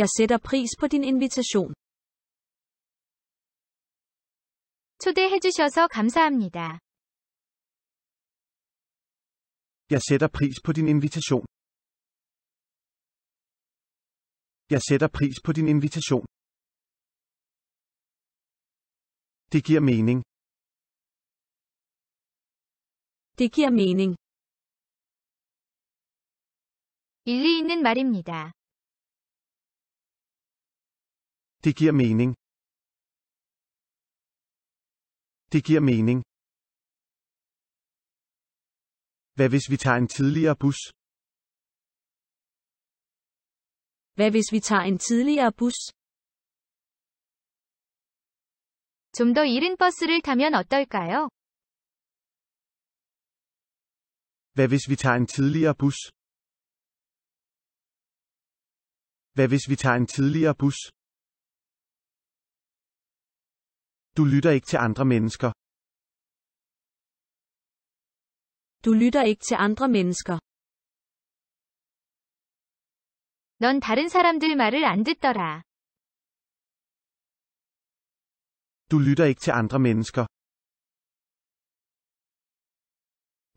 Jeg sætter pris på din invitation. 초대해 주셔서 감사합니다. Jeg sætter pris på din invitation. Jeg sætter pris på din invitation. Det giver mening. Det giver mening. 일리 있는 말입니다. Det giver mening. Det giver mening. Hvad hvis vi tager en tidligere bus? Hvad hvis vi tager en tidligere bus? 좀더 이른 버스를 타면 어떨까요? Hvad hvis vi tager en tidligere bus? Hvad hvis vi tager en tidligere bus? Du lytter ikke til andre mennesker. Du lytter ikke til andre mennesker. 넌 다른 사람들 말을 안 듣더라. Du lytter ikke til andre mennesker.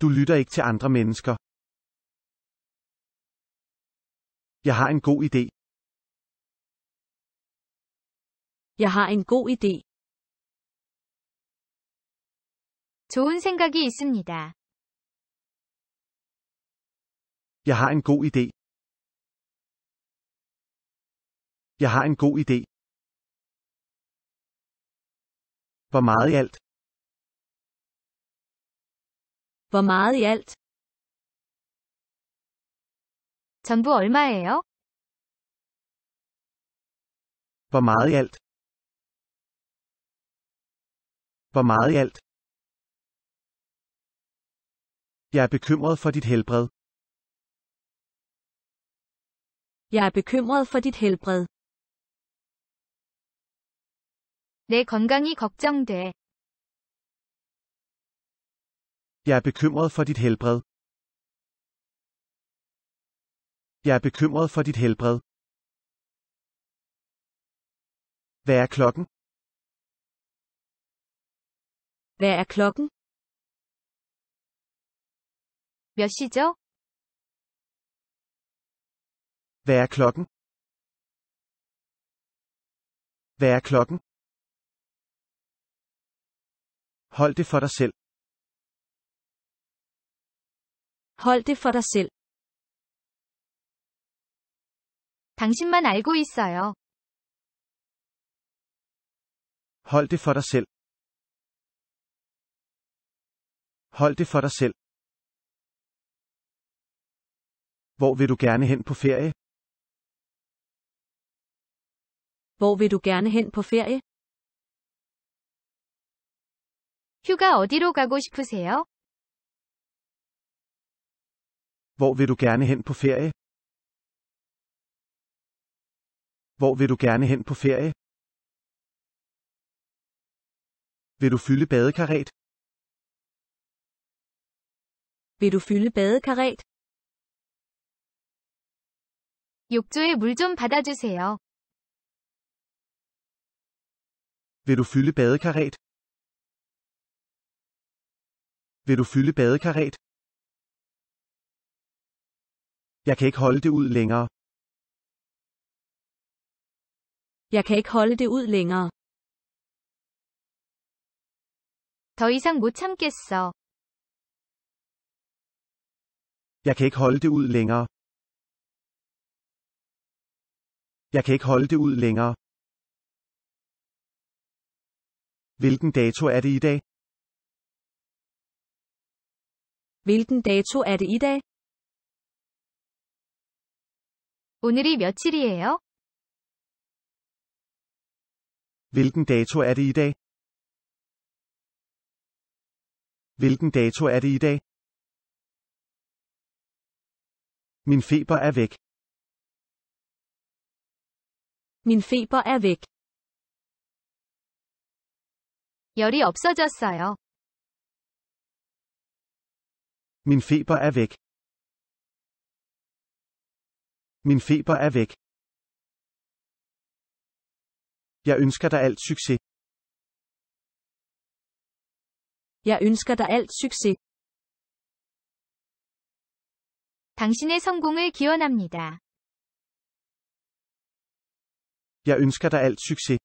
Du lytter ikke til andre mennesker. Jeg har en god idé. Jeg har en god idé. 좋은 생각이 있습니다. Jeg har en god idé. Jeg har en god idé. Hvor meget i alt? Hvor meget i alt? 전부 얼마예요? Hvor meget i alt? Hvor meget i alt? Jeg er bekymret for dit helbred. Jeg er bekymret for dit helbred. 내 건강이 걱정돼. Jeg er bekymret for dit helbred. Jeg er bekymret for dit helbred. Hvad er klokken? Hvad er klokken? 몇 시죠? Hvad er klokken? Hvad er klokken? Hold det for dig selv. Hold det for dig selv. 당신만 알고 있어요. Hold det for dig selv. Hold det for dig selv. Hvor vil du gerne hen på ferie? Hvor vil du gerne hen på ferie? 휴가 어디로 가고 싶으세요? Hvor vil du gerne hen på ferie? Hvor vil du gerne hen på ferie? Vil du fylde badekarret? Vil du fylde badekarret? 욕조에 물 좀 받아주세요. Vil du fylde badekarret? Vil du fylde badekarret? Jeg kan ikke holde det ud længere. Jeg kan ikke holde det ud længere. 더 이상 못 참겠어. Jeg kan ikke holde det ud længere. Jeg kan ikke holde det ud længere. Hvilken dato er det i dag? Hvilken dato er det i dag? 오늘이 며칠이에요? Hvilken dato er det i dag? Hvilken dato er det i dag? Min feber er væk. Min feber er væk. 열이 없어졌어요. Min feber er væk. Min feber er væk. Jeg ønsker dig alt succes. Jeg ønsker dig alt succes. 당신의 성공을 기원합니다. Jeg ønsker dig alt succes.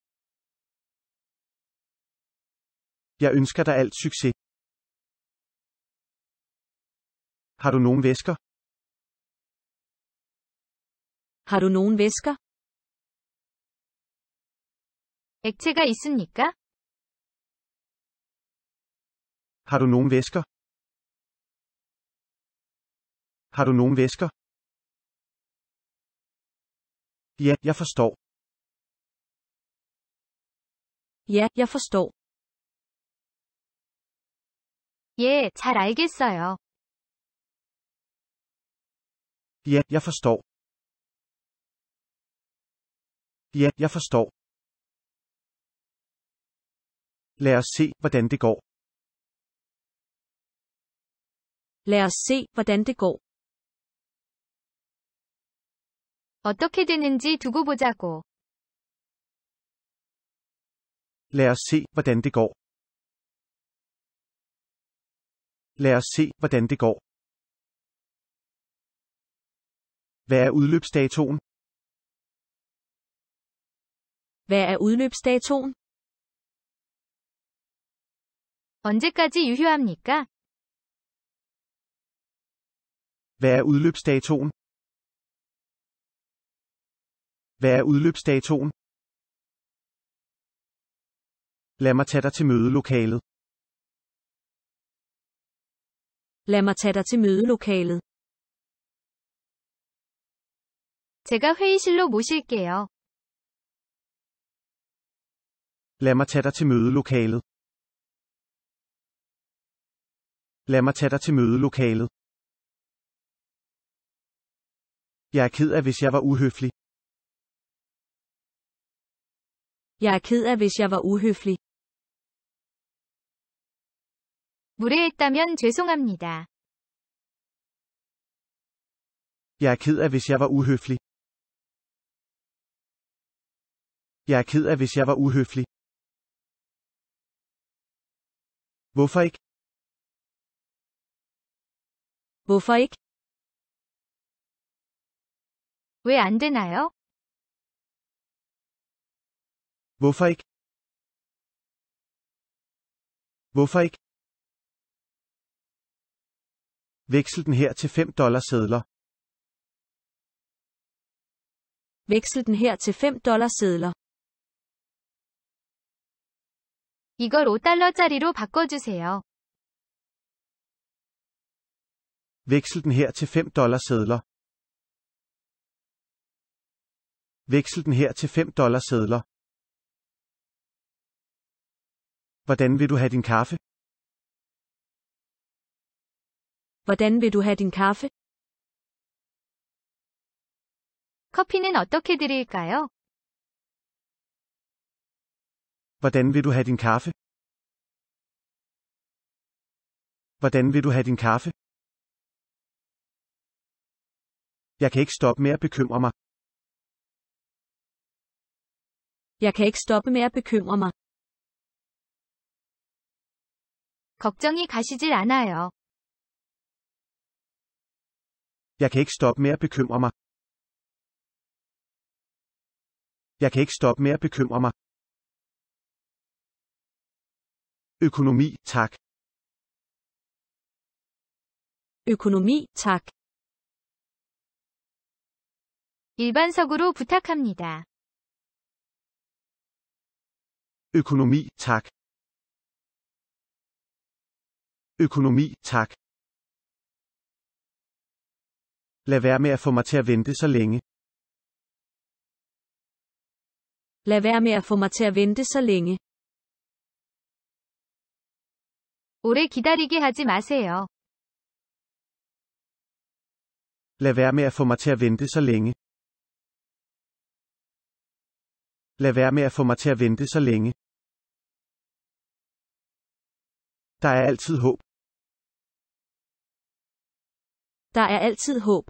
Jeg ønsker dig alt succes. Har du nogen væsker? Har du nogen væsker? 액체가 있습니까? Har du nogen væsker? Har du nogen væsker? Ja, jeg forstår. Ja, jeg forstår. Ja, 잘 알겠어요. Ja, jeg forstår. Ja, jeg forstår. Lad os se, hvordan det går. Lad os se, hvordan det går. 어떻게 되는지 두고 보자고. Lad os se, hvordan det går. Lad os se, hvordan det går. Hvad er udløbsdatoen? Hvad er udløbsdatoen? 언제까지 유효합니까? Hvad er udløbsdatoen? Hvad er udløbsdatoen? Lad mig tage dig til mødelokalet. Lad mig tage dig til mødelokalet. 제가 회의실로 모실게요. Lad mig tage dig til mødelokalet. Lad mig tage dig til mødelokalet. Jeg er ked af, hvis jeg var uhøflig. Jeg er ked af, hvis jeg var uhøflig. 무례했다면 죄송합니다. Jeg er ked af, hvis jeg var uhøflig. Jeg er ked af, hvis jeg var uhøflig. Hvorfor ikke? Hvorfor ikke? er det, 되나요? Hvorfor ikke? Hvorfor ikke? Veksel den her til 5 dollar sedler. Veksel den her til 5 dollar sedler. 이걸 5달러짜리로 바꿔주세요. Veksel den her til 5 dollar sedler. Veksel den her til 5 dollar sedler. Hvordan vil du have din kaffe? Hvordan vil du have din kaffe? 커피는 어떻게 드릴까요? Hvordan vil du have din kaffe? Hvordan vil du have din kaffe? Jeg kan ikke stoppe med at bekymre mig. Jeg kan ikke stoppe med at bekymre mig. 걱정이 가시질 않아요. Jeg kan ikke stoppe med at bekymre mig. Jeg kan ikke stoppe med at bekymre mig. Økonomi, tak. Økonomi, tak. 일반석으로 부탁합니다. Økonomi, tak. Økonomi, tak. Lad være med at få mig til at vente så længe. Lad være med at få mig til at vente så længe. 오래 기다리게 하지 마세요. Lad være med at få mig til at vente så længe. Lad være med at få mig til at vente så længe. Der er altid håb. Der er altid håb.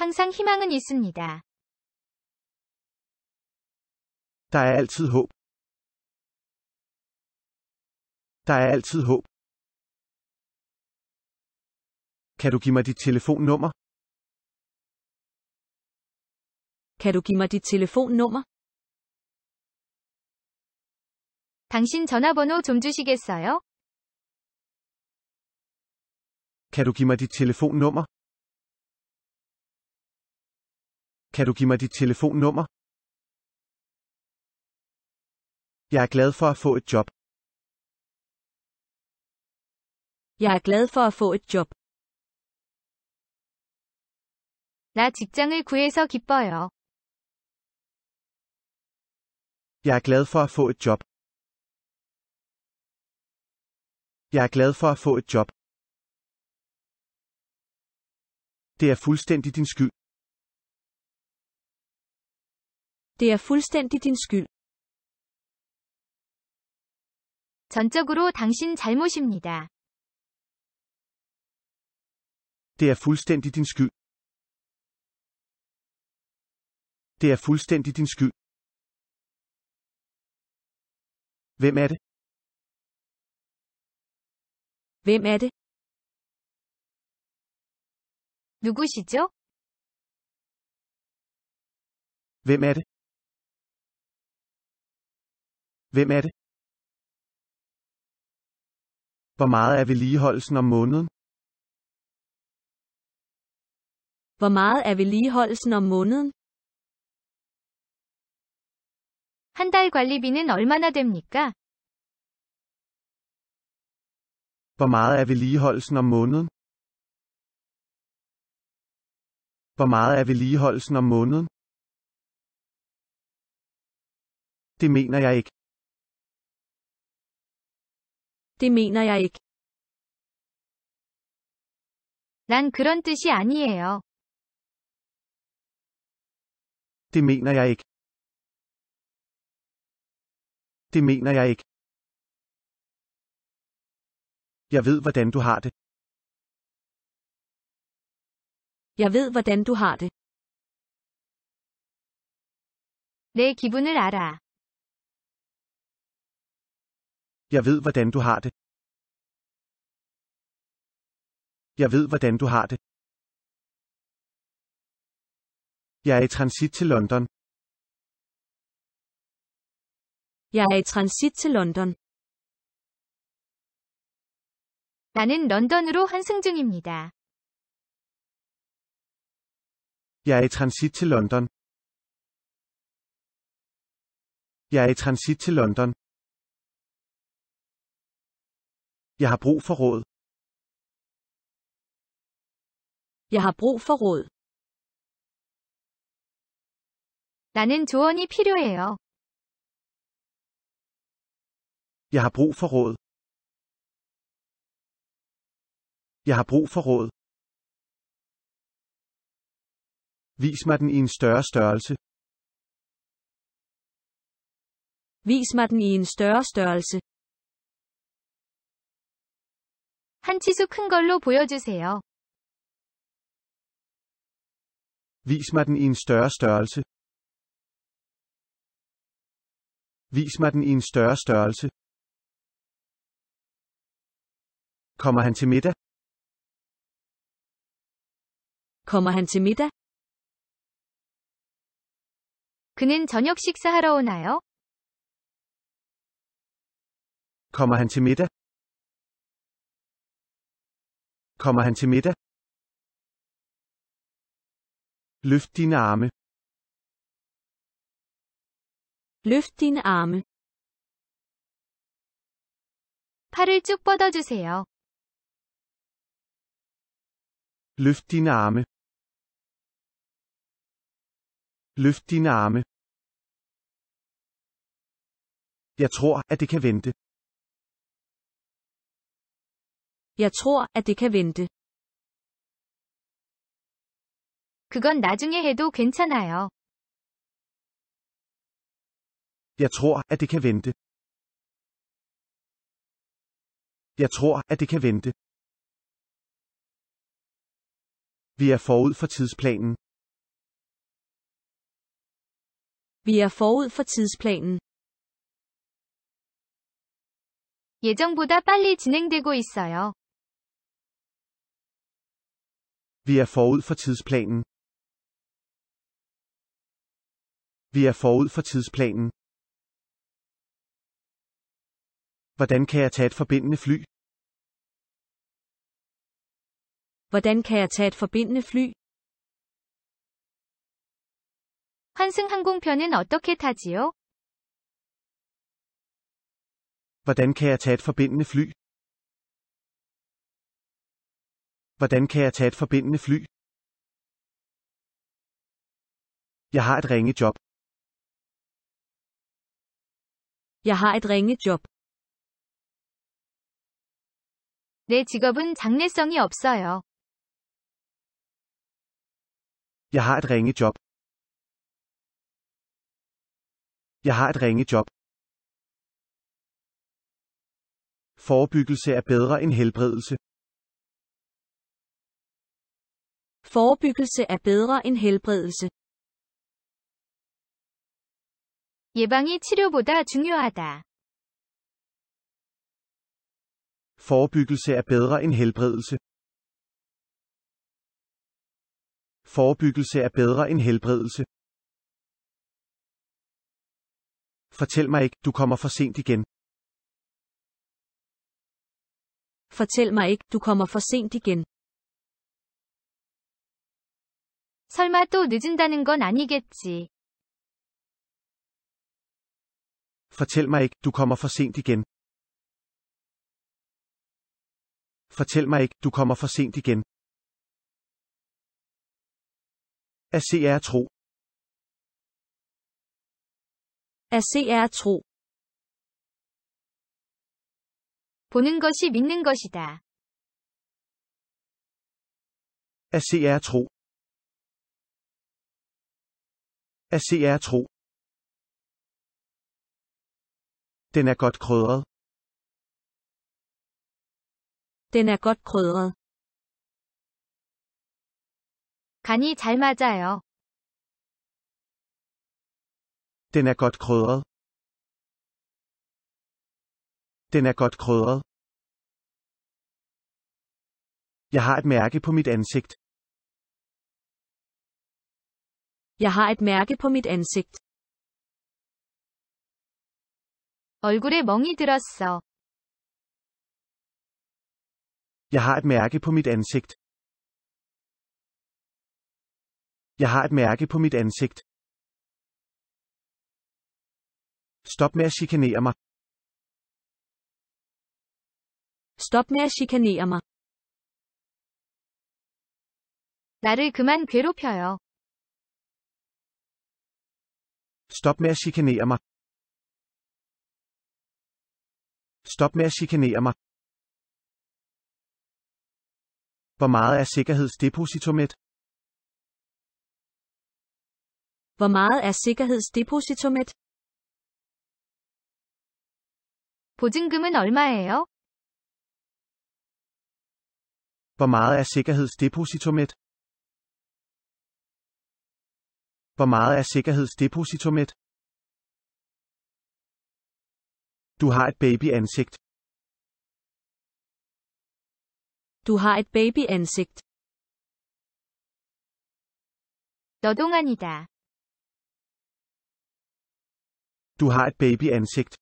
항상 희망은 있습니다. Der er altid håb. Der er altid håb. Kan du give mig dit telefonnummer? Kan du give mig dit telefonnummer? 당신 전화번호 좀 주시겠어요? Kan du give mig dit telefonnummer? Kan du give mig dit telefonnummer? Jeg er glad for at få et job. Jeg er glad for at få et job. 나 직장을 구해서 기뻐요. Jeg er glad for at få et job. Jeg er glad for at få et job. Det er fuldstændig din skyld. Det er fuldstændig din skyld. 전적으로 당신 잘못입니다. Det er fuldstændig din skyld. Det er fuldstændig din skyld. Hvem er det? Hvem er det? 누구시죠? Hvem er det? Hvem er det? Hvor meget er vedligeholdelsen om måneden? Hvor meget er vedligeholdelsen om måneden? 한달 관리비는 얼마나 됩니까? Hvor meget er vedligeholdelsen om måneden? Hvor meget er vedligeholdelsen om måneden? Det mener jeg ikke. Det mener jeg ikke. 난 그런 뜻이 아니에요. Det mener jeg ikke. Det mener jeg ikke. Jeg ved, hvordan du har det. Jeg ved, hvordan du har det. 내 기분을 알아. Jeg ved, hvordan du har det. Jeg ved, hvordan du har det. Jeg er i transit til London. Jeg er i transit til London. 나는 런던으로 환승 중입니다. Jeg er i transit til London. Jeg er i transit til London. Jeg har brug for råd. Jeg har brug for råd. 나는 조언이 필요해요. Jeg har brug for råd. Jeg har brug for råd. Vis mig den i en større størrelse. Vis mig den i en større størrelse. 한 치수 큰 걸로 보여주세요. Vis mig den i en større størrelse. Vis mig den i en større størrelse. Kommer han til middag? Kommer han til middag? 그는 저녁 식사하러 오나요? Kommer han til middag? Kommer han til middag? Løft dine arme. Løft din arme. 팔을 쭉 뻗어주세요. Løft dine arme. Løft dine arme. Jeg tror, at det kan vente. Jeg tror, at det kan vente. 그건 나중에 해도 괜찮아요. Jeg tror, at det kan vente. Jeg tror, at det kan vente. Vi er forud for tidsplanen. Vi er forud for tidsplanen. 예정보다 빨리 진행되고 있어요. Vi er forud for tidsplanen. Vi er forud for tidsplanen. Hvordan kan jeg tage et forbindende fly? Hvordan kan jeg tage et forbindende fly? 환승 항공편은 어떻게 타지요? Hvordan kan jeg tage et forbindende fly? Hvordan kan jeg tage et forbindende fly? Jeg har et ringe job. Jeg har et ringe job. 내 직업은 장래성이 없어요. Jeg har et ringe job. Jeg har et ringe job. Forebyggelse er bedre end helbredelse. Forebyggelse er bedre end helbredelse. 예방이 치료보다 중요하다. Forebyggelse er bedre end helbredelse. Forebyggelse er bedre end helbredelse. Fortæl mig ikke, du kommer for sent igen. Fortæl mig ikke, du kommer for sent igen. 설마 또 늦은다는 건 아니겠지. Fortæl mig ikke, du kommer for sent igen. Fortæl mig ikke, du kommer for sent igen. At se er tro. At se er tro. 보는 것이 믿는 것이다. At se er tro. At se er tro. Den er godt krydret. Den er godt krydret. 간이 잘 맞아요. Den er godt krydret. Den er godt krydret. Jeg har et mærke på mit ansigt. Jeg har et mærke på mit ansigt. 얼굴에 멍이 들었어. Jeg har et mærke på mit ansigt. Jeg har et mærke på mit ansigt. Stop med at chikanere mig. Stop med at chikanere mig. 나를 그만 괴롭혀요. Stop med at chikanere mig. Stop med at chikanere mig. Hvor meget er sikkerhedsdepositumet? Hvor meget er sikkerhedsdepositumet? 보증금은 얼마예요? Hvor meget er sikkerhedsdepositumet? Hvor meget er sikkerhedsdepositumet? Du har et babyansigt. Du har et babyansigt. 너동안이다. Du har et babyansigt.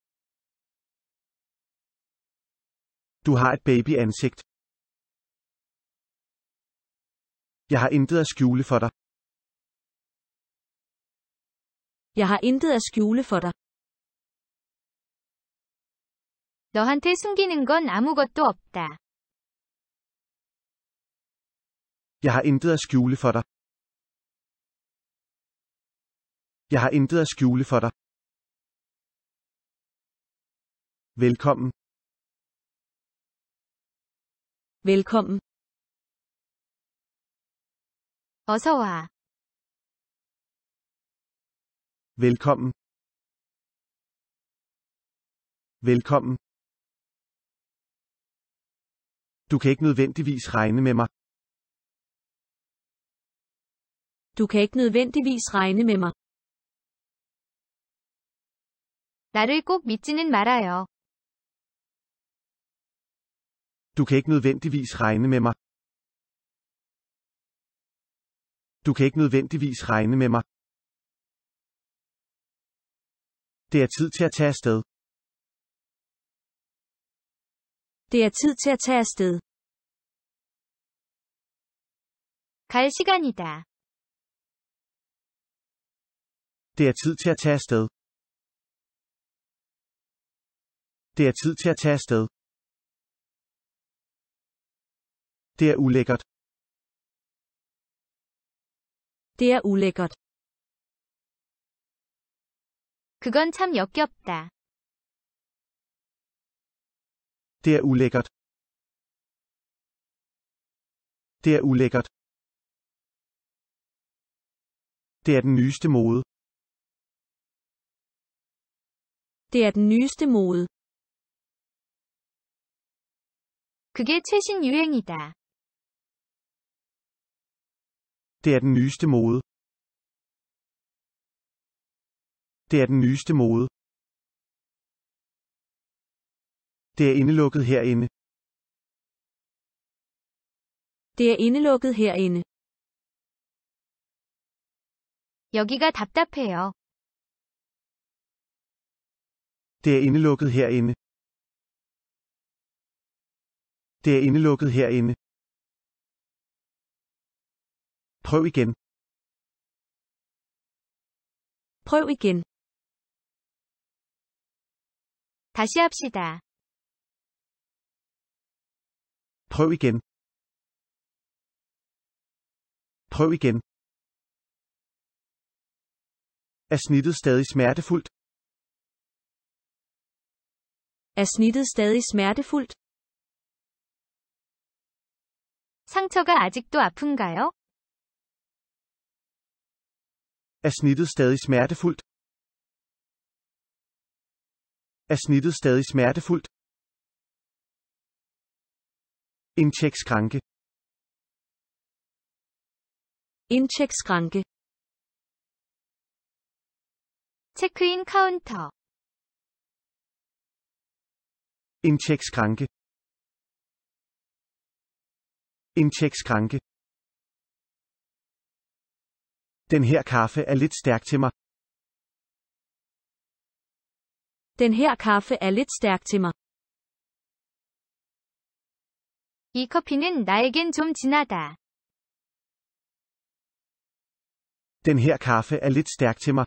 Du har et babyansigt. Jeg har intet at skjule for dig. Jeg har intet at skjule for dig. 너한테 숨기는 건 아무것도 없다. Jeg har intet at skjule for dig. Jeg har intet at skjule for dig. Velkommen. Velkommen. 어서 와. Velkommen. Velkommen. Du kan ikke nødvendigvis regne med mig. Du kan ikke nødvendigvis regne med mig. 나를 꼭 믿지는 말아요. Du kan ikke nødvendigvis regne med mig. Du kan ikke nødvendigvis regne med mig. Det er tid til at tage afsted. Det er tid til at tage afsted. 갈 시간이다. Det er tid til at tage afsted. Det er tid til at tage afsted. Det er ulækkert. Det er ulækkert. 그건 참 역겹다. Det er ulækkert. Det er ulækkert. Det er den nyeste mode. Det er den nyeste mode. 그게 최신 유행이다. Det er den nyeste mode. Det er den nyeste mode. Det er indelukket herinde. Det er indelukket herinde. 여기가 답답해요. Det er indelukket herinde. Det er indelukket herinde. Prøv igen. Prøv igen. 다시 합시다. Prøv igen. Prøv igen. Er snittet stadig smertefuldt? Er snittet stadig smertefuldt? 상처가 아직도 아픈가요? Er snittet stadig smertefuldt? Er snittet stadig smertefuldt? Indtjeksskranke. Check-in counter. En tjekskranke. En tjekskranke. Den her kaffe er lidt stærk til mig. Den her kaffe er lidt stærk til mig. 이 커피는 나에겐 좀 진하다. Den her kaffe er lidt stærk til mig.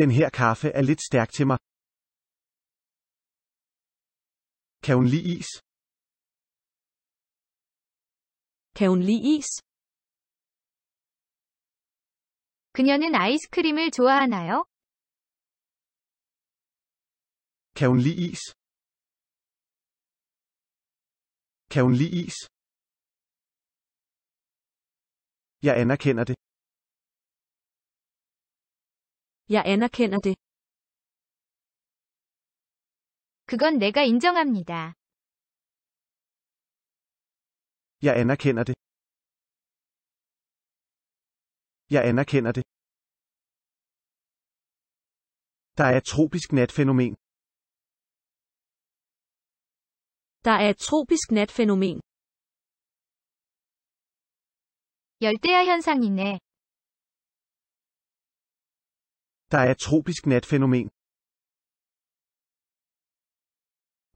Den her kaffe er lidt stærk til mig. Kan hun lide is? Kan hun lide is? 그녀는 아이스크림을 좋아하나요? Kan hun lide is? Kan hun lide is? Jeg anerkender det. Jeg anerkender det. 그건 내가 인정합니다. Jeg anerkender det. Jeg anerkender det. Der er et tropisk natfænomen. Der er et tropisk natfænomen. 열대야 현상이네. Der er et tropisk natfænomen.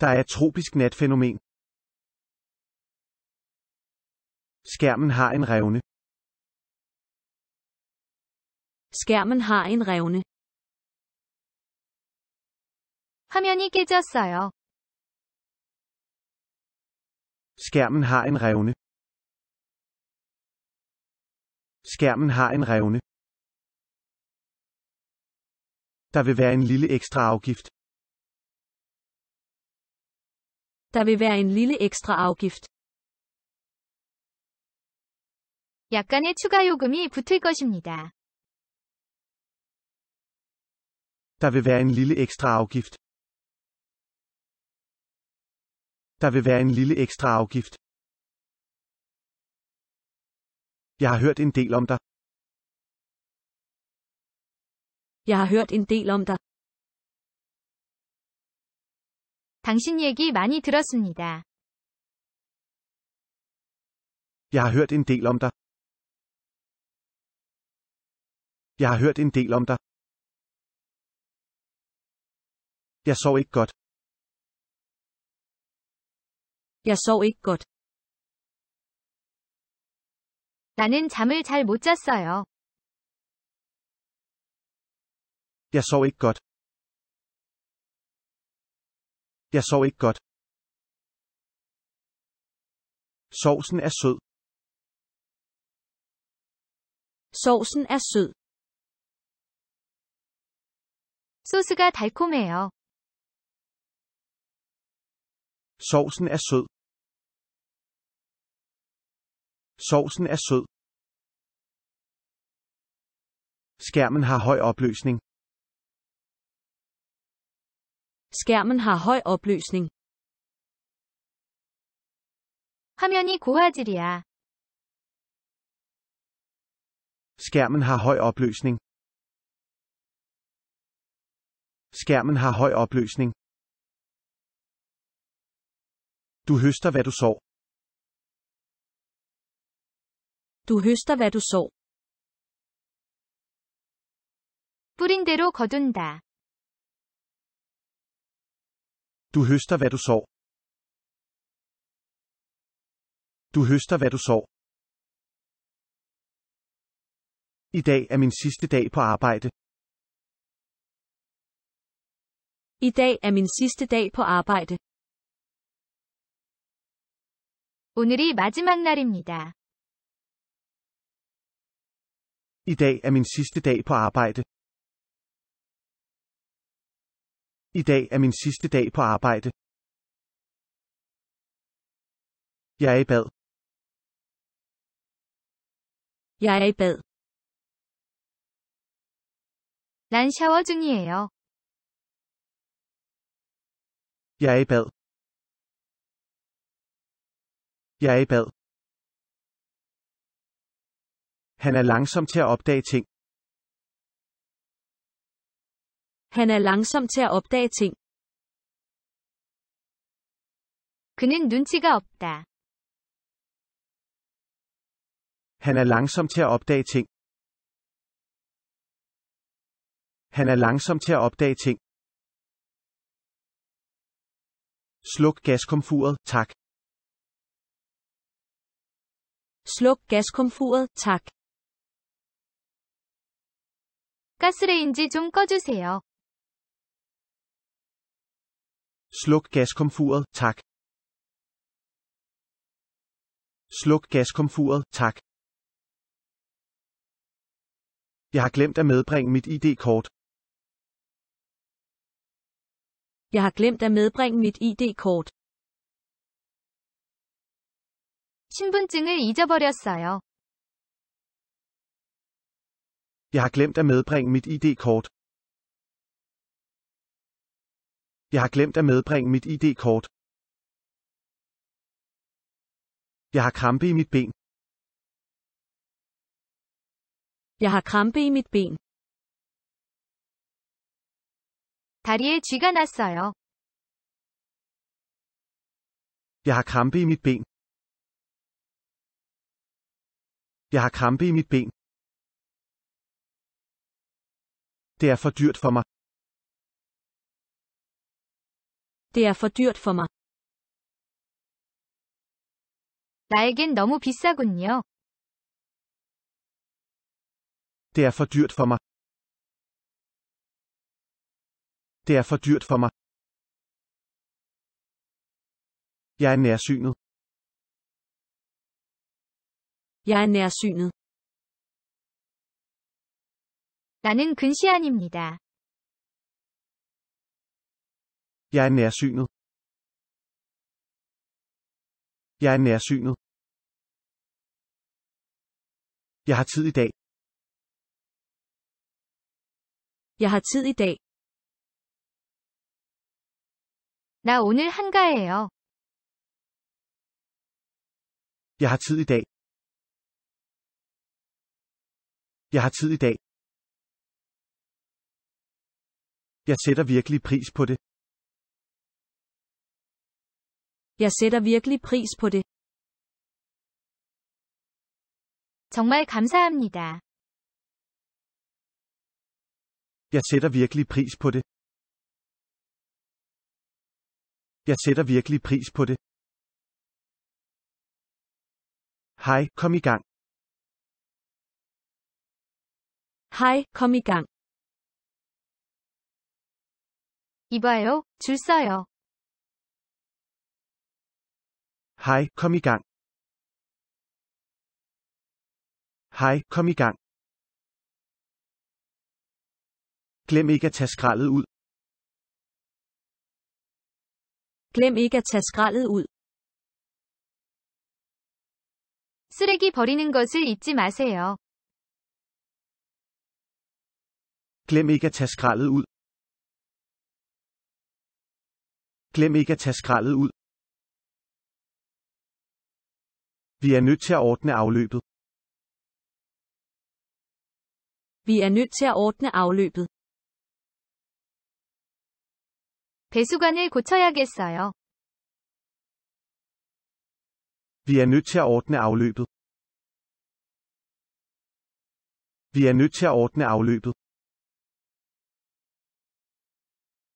Der er et tropisk natfænomen. Skærmen har en revne. Skærmen har en revne. 화면이 깨졌어요. Skærmen har en revne. Skærmen har en revne. Der vil være en lille ekstra afgift. Der vil være en lille ekstra afgift. 약간의 추가 요금이 붙을 것입니다. Der vil være en lille ekstra afgift. Der vil være en lille ekstra afgift. Jeg har hørt en del om dig. Jeg har hørt en del om dig. 당신 얘기 많이 들었습니다. Jeg har hørt en del om dig. Jeg har hørt en del om dig. Jeg sov ikke godt. Jeg sov ikke godt. 나는 잠을 잘 못 잤어요. Jeg sov ikke godt. Jeg sov ikke godt. Sovsen er sød. Sovsen er sød. Sosuga dalkomæo. Sovsen er sød. Sovsen er sød. Skærmen har høj opløsning. Skærmen har høj opløsning. 화면이 고화질이야. Skærmen har høj opløsning. Skærmen har høj opløsning. Du høster, hvad du sår. Du høster, hvad du sår. 뿌린 대로 거둔다. Du høster, hvad du sår. Du høster, hvad du sår. I dag er min sidste dag på arbejde. I dag er min sidste dag på arbejde. 오늘이 마지막 날입니다. I dag er min sidste dag på arbejde. I dag er min sidste dag på arbejde. Jeg er i bad. Jeg er i bad. 난 샤워 중이에요. Jeg er i bad. Jeg er i bad. Han er langsom til at opdage ting. Han er langsom til at opdage ting. 그는 눈치가 없다. Han er langsom til at opdage ting. Han er langsom til at opdage ting. Sluk gaskomfuret, tak. Sluk gaskomfuret, tak. 가스레인지 좀 꺼주세요. Sluk gaskomfuret, tak. Sluk gaskomfuret, tak. Jeg har glemt at medbringe mit ID-kort. Jeg har glemt at medbringe mit ID-kort. 신분증을 잊어버렸어요. Jeg har glemt at medbringe mit ID-kort. Jeg har glemt at medbringe mit ID-kort. Jeg har krampe i mit ben. Jeg har krampe i mit ben. 다리에 쥐가 났어요. Jeg har krampe i mit ben. Jeg har krampe i mit ben. Det er for dyrt for mig. Det er for dyrt for mig. 나에겐 너무 비싸군요. Det er for dyrt for mig. Det er for dyrt for mig. Jeg er nærsynet. Jeg er nærsynet. 나는 근시안입니다. Jeg er nærsynet. Jeg er nærsynet. Jeg har tid i dag. Jeg har tid i dag. 나 오늘 한가해요. Jeg har tid i dag. Jeg har tid i dag. Jeg sætter virkelig pris på det. Jeg sætter virkelig pris på det. 정말 감사합니다. Jeg sætter virkelig pris på det. Jeg sætter virkelig pris på det. Hej, kom i gang. Hej, kom i gang. 이봐요, 줄 서요. Hej, kom i gang. Hej, kom i gang. Glem ikke at tage skraldet ud. Glem ikke at tage skraldet ud. 쓰레기 버리는 것을 잊지 마세요. Glem ikke at tage skraldet ud. Glem ikke at tage skraldet ud. Vi er nødt til at ordne afløbet. Vi er nødt til at ordne afløbet. 배수관을 고쳐야겠어요. Vi er nødt til at ordne afløbet. Vi er nødt til at ordne afløbet.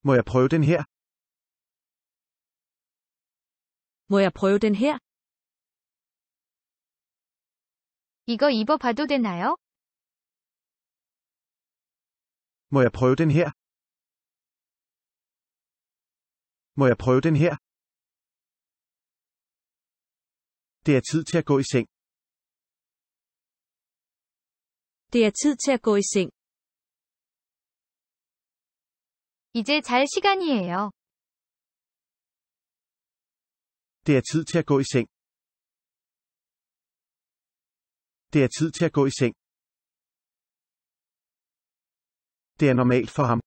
Må jeg prøve den her? Må jeg prøve den her? 이거 입어봐도 되나요? Må jeg prøve den her? Må jeg prøve den her? Det er tid til at gå i seng. Det er tid til at gå i seng. 이제 잘 시간이에요. Det er tid til at gå i seng. Det er tid til at gå i seng. Det er normalt for ham.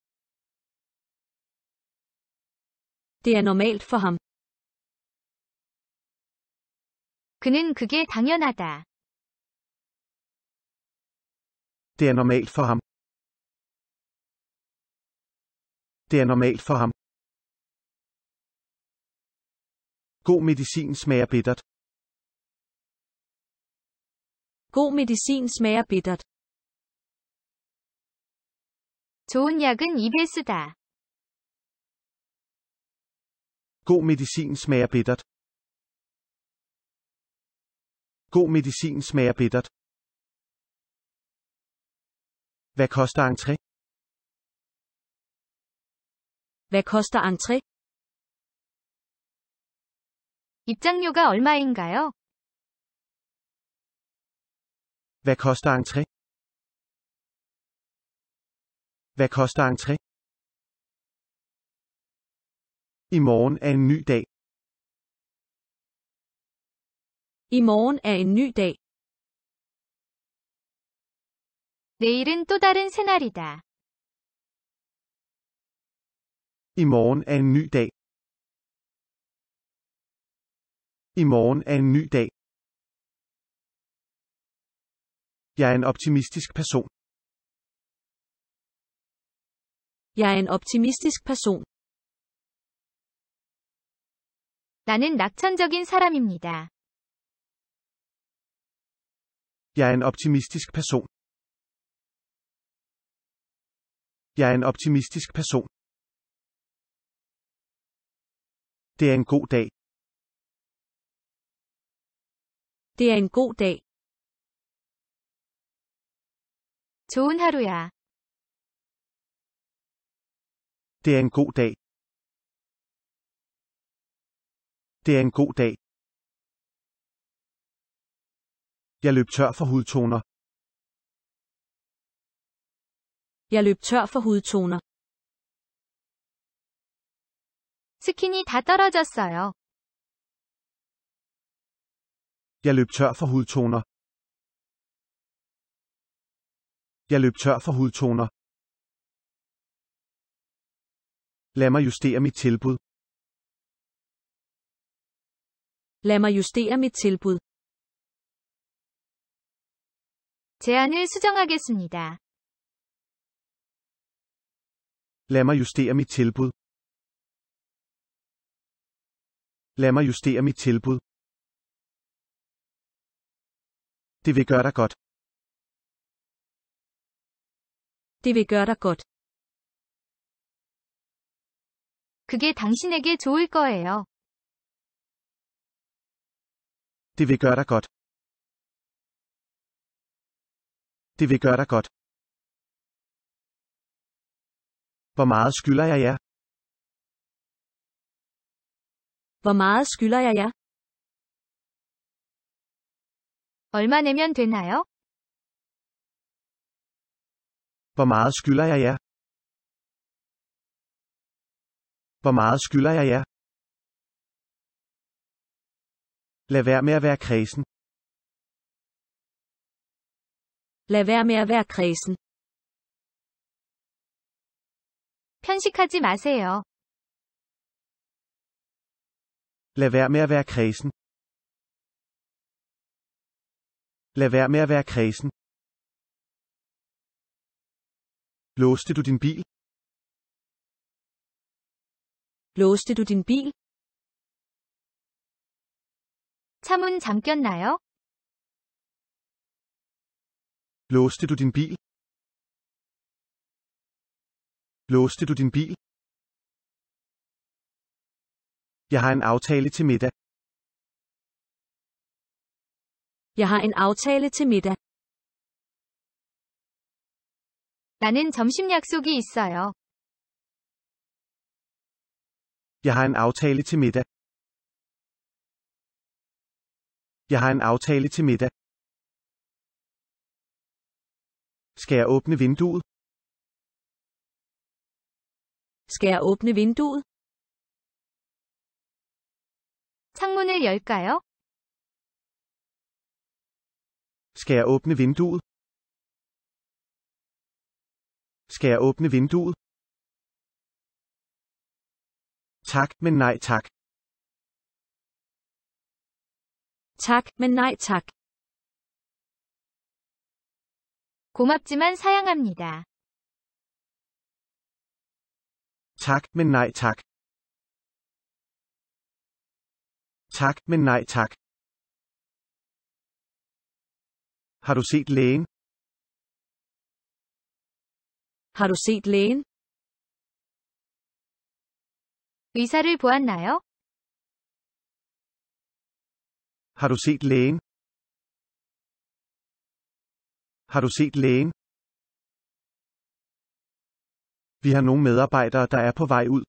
Det er normalt for ham. 그는 그게 당연하다. Det er normalt for ham. Det er normalt for ham. God medicin smager bittert. God medicin smager bittert. 좋은 약은 입에 쓰다. God medicin smager bittert. God medicin smager bittert. Hvad koster entré? Hvad koster entré? 입장료가 얼마인가요? Hvad koster entré? Hvad koster entré? I morgen er en ny dag. I morgen er en ny dag. 내일은 또 다른 새날이다. I morgen er en ny dag. I morgen er en ny dag. Jeg er en optimistisk person. Jeg er en optimistisk person. 나는 낙천적인 사람입니다. Jeg er en optimistisk person. Jeg er en optimistisk person. Det er en god dag. Det er en god dag. 좋은 하루야. Det er en god dag. Det er en god dag. Jeg løb tør for hudtoner. Jeg løb tør for hudtoner. 스킨이 다 떨어졌어요. Jeg løb tør for hudtoner. Jeg løb tør for hudtoner. Lad mig justere mit tilbud. Lad mig justere mit tilbud. 제안을 수정하겠습니다. Lad mig justere mit tilbud. Lad mig justere mit tilbud. Det vil gøre dig godt. Det vil gøre dig godt. 그게 당신에게 좋을 거예요. Det vil gøre dig godt. Det vil gøre dig godt. Hvor meget skylder jeg jer? Hvor meget skylder jeg jer? 얼마 내면 되나요? Hvor meget skylder jeg jer? Hvor meget skylder jeg jer? Lad være med at være kredsen. Lad være med at være kredsen. 편식하지 마세요. Lad være med at være kredsen. Lad være med at være kredsen. Låste du din bil? Låste du din bil? 차문 잠겼나요? Låste du din bil? Låste du din bil? Jeg har en aftale til middag. Jeg har en aftale til middag. 나는 점심 약속이 있어요. Jeg har en aftale til middag. Jeg har en aftale til middag. Skal jeg åbne vinduet? Skal jeg åbne vinduet? 창문을 열까요? Skal jeg åbne vinduet? Skal jeg åbne vinduet? Tak, men nej tak. Tak, men nej tak. 고맙지만 사양합니다. Tak, men nej tak. Tak, men nej tak. Har du set lægen? Har du set lægen? 의사를 보았나요? Har du set lægen? Har du set lægen? Vi har nogle medarbejdere, der er på vej ud.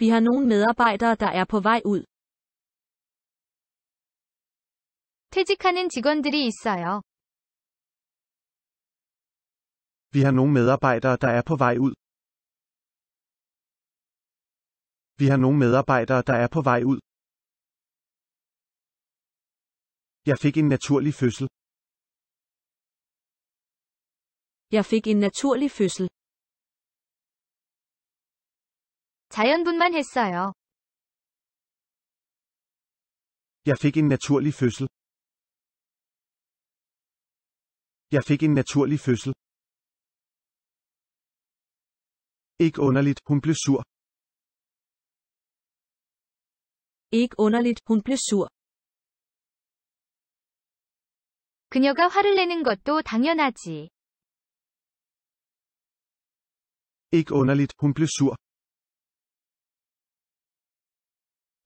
Vi har nogle medarbejdere, der er på vej ud. 퇴직하는 직원들이 있어요. Vi har nogle medarbejdere, der er på vej ud. Vi har nogle medarbejdere, der er på vej ud. Jeg fik en naturlig fødsel. Jeg fik en naturlig fødsel. 자연분만 했어요. Jeg fik en naturlig fødsel. Jeg fik en naturlig fødsel. Ikke underligt, hun blev sur. Ikke underligt, hun blev sur. 그녀가 화를 내는 것도 당연하지. Ikke underligt, hun blev sur.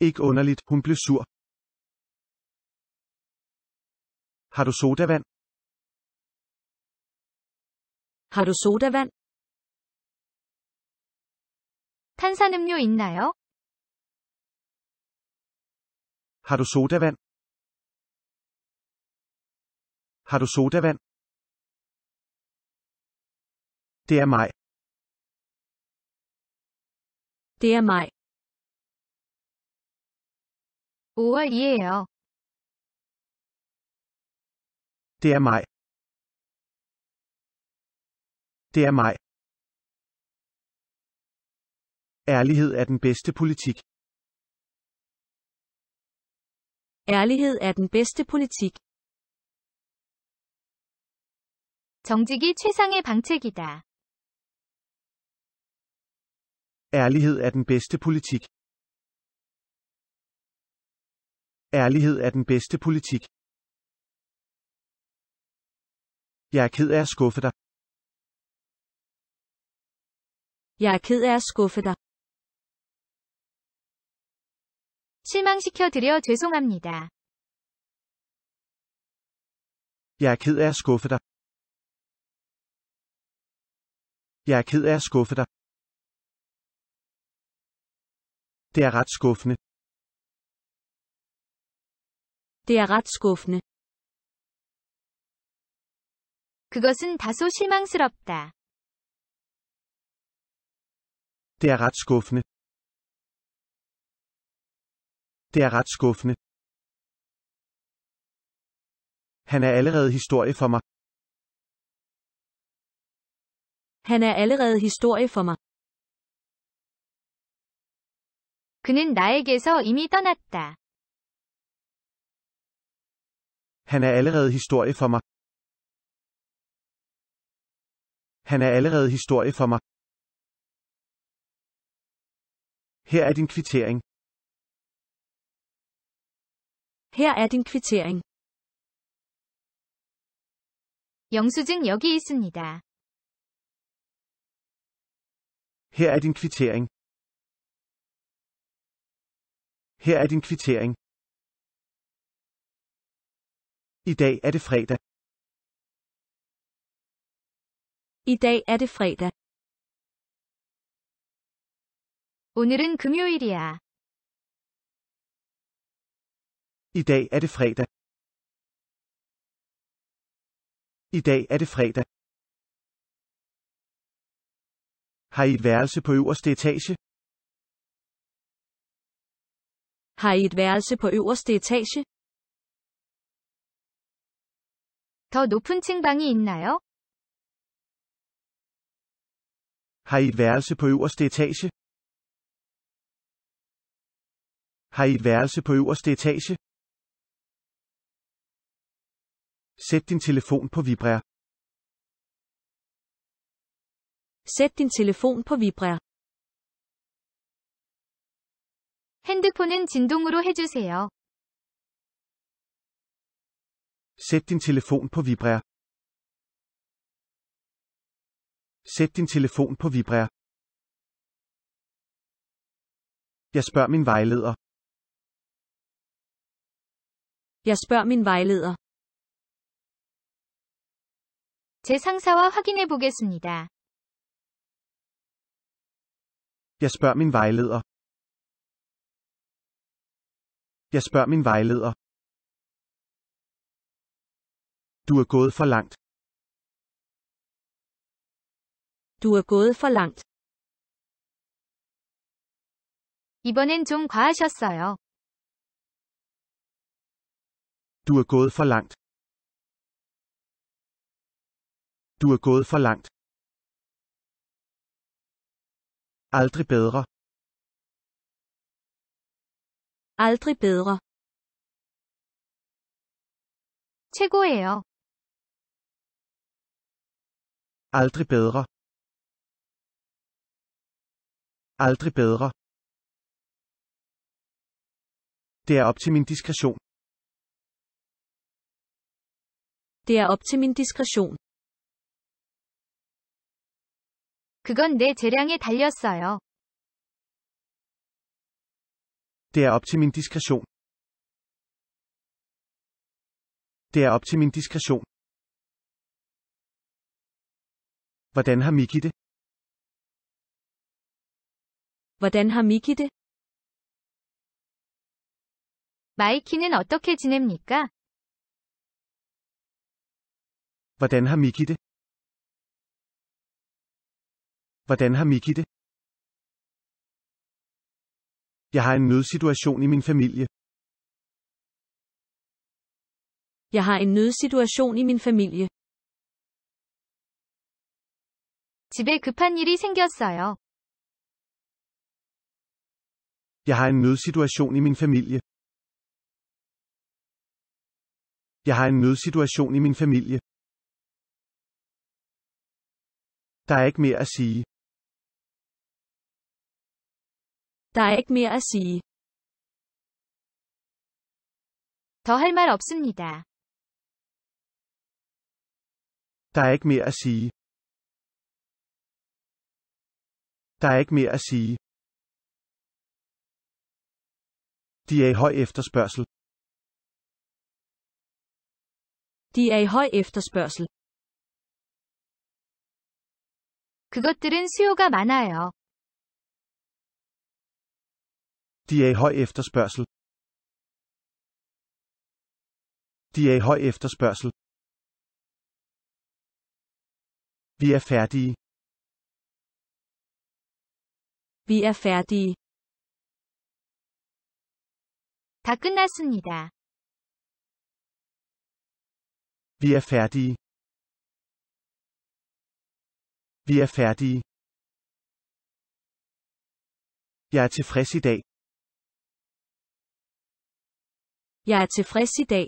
Ikke underligt, hun blev sur. Har du sodavand? Har du sodavand? 탄산음료 있나요? Har du sodavand? Har du sodavand? Det er mig. Det er mig. 5월이에요. Det er mig. Det er mig. Ærlighed er den bedste politik. Ærlighed er den bedste politik. 정직이 최상의 방책이다. Ærlighed er den bedste politik. Ærlighed er den bedste politik. Jeg er ked af at skuffe dig. Jeg er ked af at skuffe dig. 실망시켜드려 죄송합니다. Jeg er ked af at skuffe dig. Jeg er ked af at skuffe dig. Det er ret skuffende. Det er ret skuffende. 그것은 다소 실망스럽다. Det er ret skuffende. Det er ret skuffende. Han er allerede historie for mig. Han er allerede historie for mig. 그는 나에게서 이미 떠났다. Han er allerede historie for mig. Han er allerede historie for mig. Her er din kvittering. Her er din kvittering. 영수증 여기 있습니다. Her er din kvittering. Her er din kvittering. I dag er det fredag. I dag er det fredag. 오늘은 금요일이야. I dag er det fredag. I dag er det fredag. Har I et værelse på øverste etage? Har I et værelse på øverste etage? 더 높은 층방이 있나요? Har I et værelse på øverste etage? Har I et værelse på øverste etage? Sæt din telefon på vibrer. Sæt din telefon på vibrer. 핸드폰은 진동으로 해주세요. Sæt din telefon på vibrer. Sæt din telefon på vibrer. Jeg spørger min vejleder. Jeg spørger min vejleder. 제 상사와 확인해 보겠습니다. Jeg spørger min vejleder. Jeg spørger min vejleder. Du er gået for langt. Du er gået for langt. 이번엔 좀 과하셨어요. Du er gået for langt. Du er gået for langt. Aldrig bedre. Aldrig bedre. 최고예요. Aldrig bedre. Aldrig bedre. Det er op til min diskretion. Det er op til min diskretion. 그건 내 재량에 달렸어요. Det er op til min diskretion. Det er op til min diskretion. Hvordan har Miki det? Hvordan har Miki det? 마이키는 어떻게 지냅니까? Hvordan har Miki det? Hvordan har Miki det? Jeg har en nødsituation i min familie. Jeg har en nødsituation i min familie. 집에 급한 일이 생겼어요. Jeg har en nødsituation i min familie. Jeg har en nødsituation i min familie. Der er ikke mere at sige. Der er ikke mere at sige. 더할말 없습니다. Der er ikke mere at sige. Der er ikke mere at sige. De er i høj efterspørgsel. De er i høj efterspørgsel. 그것들은 수요가 많아요. De er i høj efterspørgsel. De er i høj efterspørgsel. Vi er færdige. Vi er færdige. 다 끝났습니다. Vi er færdige. Vi er færdige. Jeg er tilfreds i dag. Jeg er tilfreds i dag.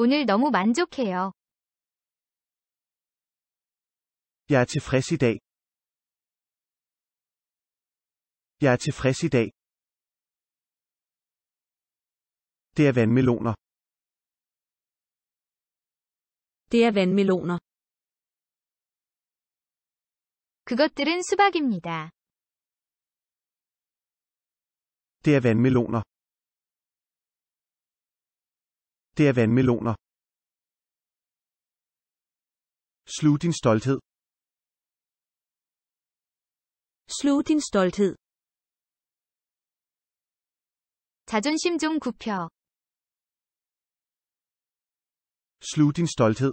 오늘 너무 만족해요. Jeg er tilfreds i dag. Jeg er tilfreds i dag. Det er vandmeloner. Det er vandmeloner. 그것들은 수박입니다. Det er vandmeloner. Det er vandmeloner. Slug din stolthed. Slug din stolthed. 자존심 좀 굽혀. Slug din stolthed.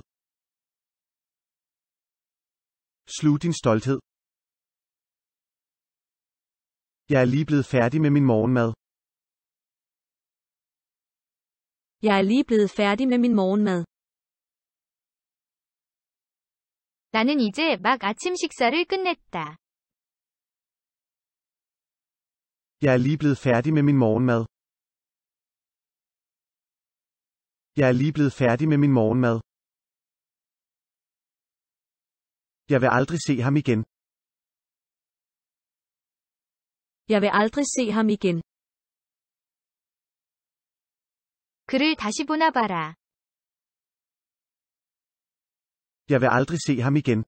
Slug din stolthed. Jeg er lige blevet færdig med min morgenmad. Jeg er lige blevet færdig med min morgenmad. 나는 이제 막 아침 식사를 끝냈다. Jeg er lige blevet færdig med min morgenmad. Jeg er lige blevet færdig med min morgenmad. Jeg vil aldrig se ham igen. Jeg vil aldrig se ham igen. 그를 다시 보나 봐라. Jeg vil aldrig se ham igen.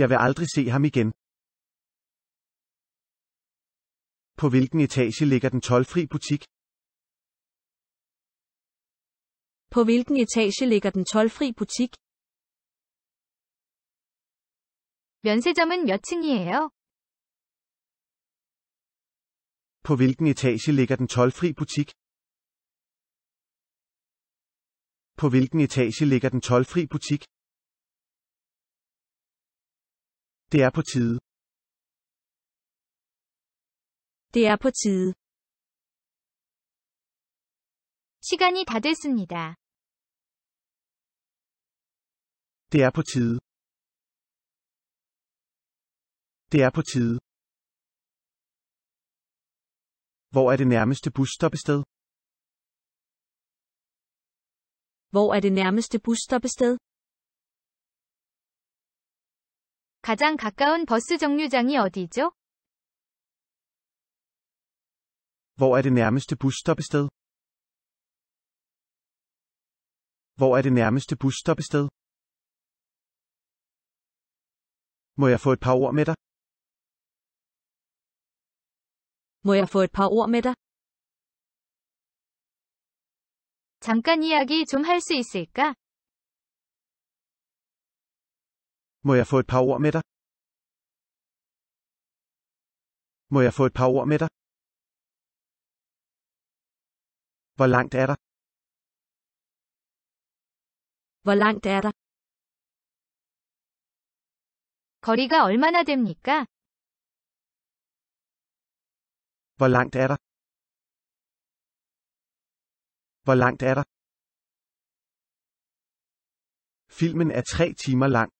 Jeg vil aldrig se ham igen. På hvilken etage ligger den tolvfri butik? På hvilken etage ligger den tolvfri butik? 면세점은 몇 층이에요? På hvilken etage ligger den tollfri butik? På hvilken etage ligger den tollfri butik? Det er på tide. Det er på tide. 시간이 다 됐습니다. Det er på tide. Det er på tide. Hvor er det nærmeste busstoppested? Hvor er det nærmeste busstoppested? 가장 가까운 버스 정류장이 어디죠? Hvor er det nærmeste busstoppested? Hvor er det nærmeste busstoppested? Må jeg få et par ord med dig? Må jeg få et par ord med dig? 잠깐 이야기 좀할 수 있을까? Må jeg få et par ord med dig? Må jeg få et par ord med dig? Hvor langt er der? Hvor langt er der? 거리가 얼마나 됩니까? Hvor langt er der? Hvor langt er der? Filmen er tre timer lang.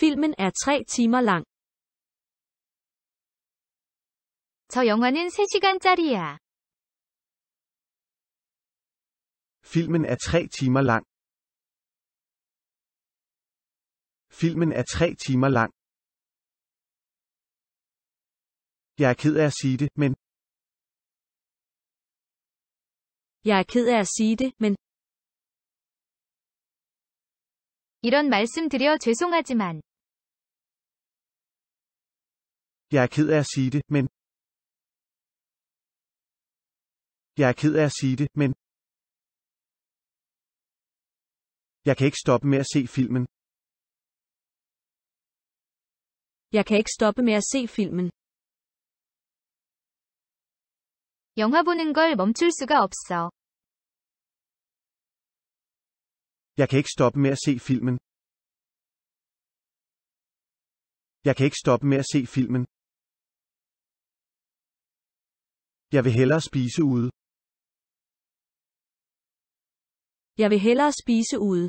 Filmen er tre timer lang. 저 영화는 3시간짜리야. Filmen er tre timer lang. Filmen er tre timer lang. Jeg er ked af at sige det, men... Jeg er ked af at sige det, men... 이런 말씀 드려 죄송하지만 Jeg er ked af at sige det, men Jeg er ked af at sige det, men Jeg kan ikke stoppe med at se filmen. Jeg kan ikke stoppe med at se filmen. 영화 보는 걸 멈출 수가 없어. Jeg kan ikke stoppe med at se filmen. Jeg kan ikke stoppe med at se filmen. Jeg vil hellere spise ude. Jeg vil hellere spise ude.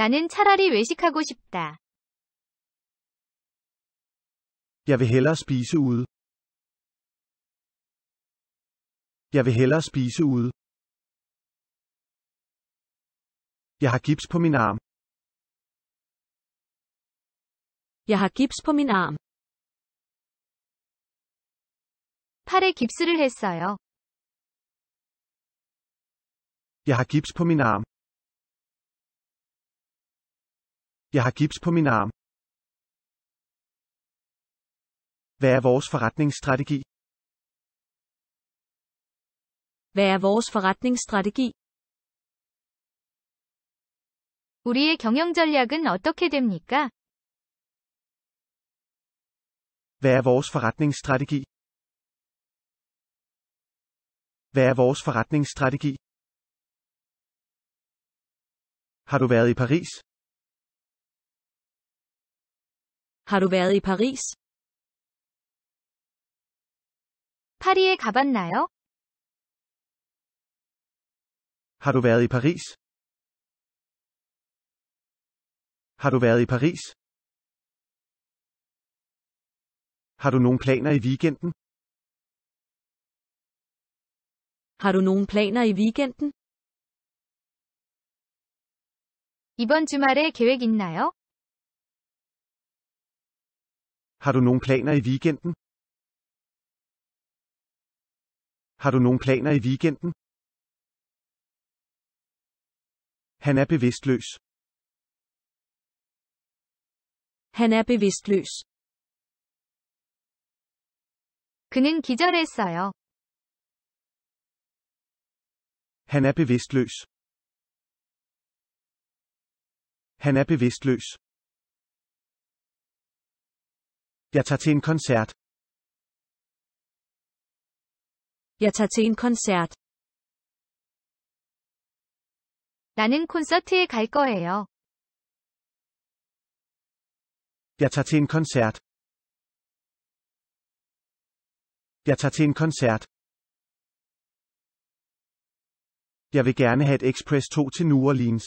나는 차라리 외식하고 싶다. Jeg vil hellere spise ude. Jeg vil hellere spise ude. Jeg har gips på min arm. Jeg har gips på min arm. 팔에 깁스를 했어요. Jeg har gips på min arm. Jeg har gips på min arm. Hvad er vores forretningsstrategi? Hvad er vores forretningsstrategi? 우리의 경영 전략은 어떻게 됩니까? Hvad er vores forretningsstrategi? Hvad er vores forretningsstrategi? Har du været i Paris? Har du været i Paris? 파리에 가봤나요? Har du været i Paris? Har du været i Paris? Har du nogen planer i weekenden? Har du nogen planer i weekenden? 이번 주말에 계획 있나요? Har du nogen planer i weekenden? Har du nogen planer i weekenden? Han er bevidstløs. Han er bevidstløs. 그는 기절했어요. Han er bevidstløs. Han er bevidstløs. Jeg tager til en koncert. Jeg tager til en koncert. 나는 콘서트에 갈 거예요. Jeg tager til en koncert. Jeg tager til en koncert. Jeg vil gerne have et Express 2 til New Orleans.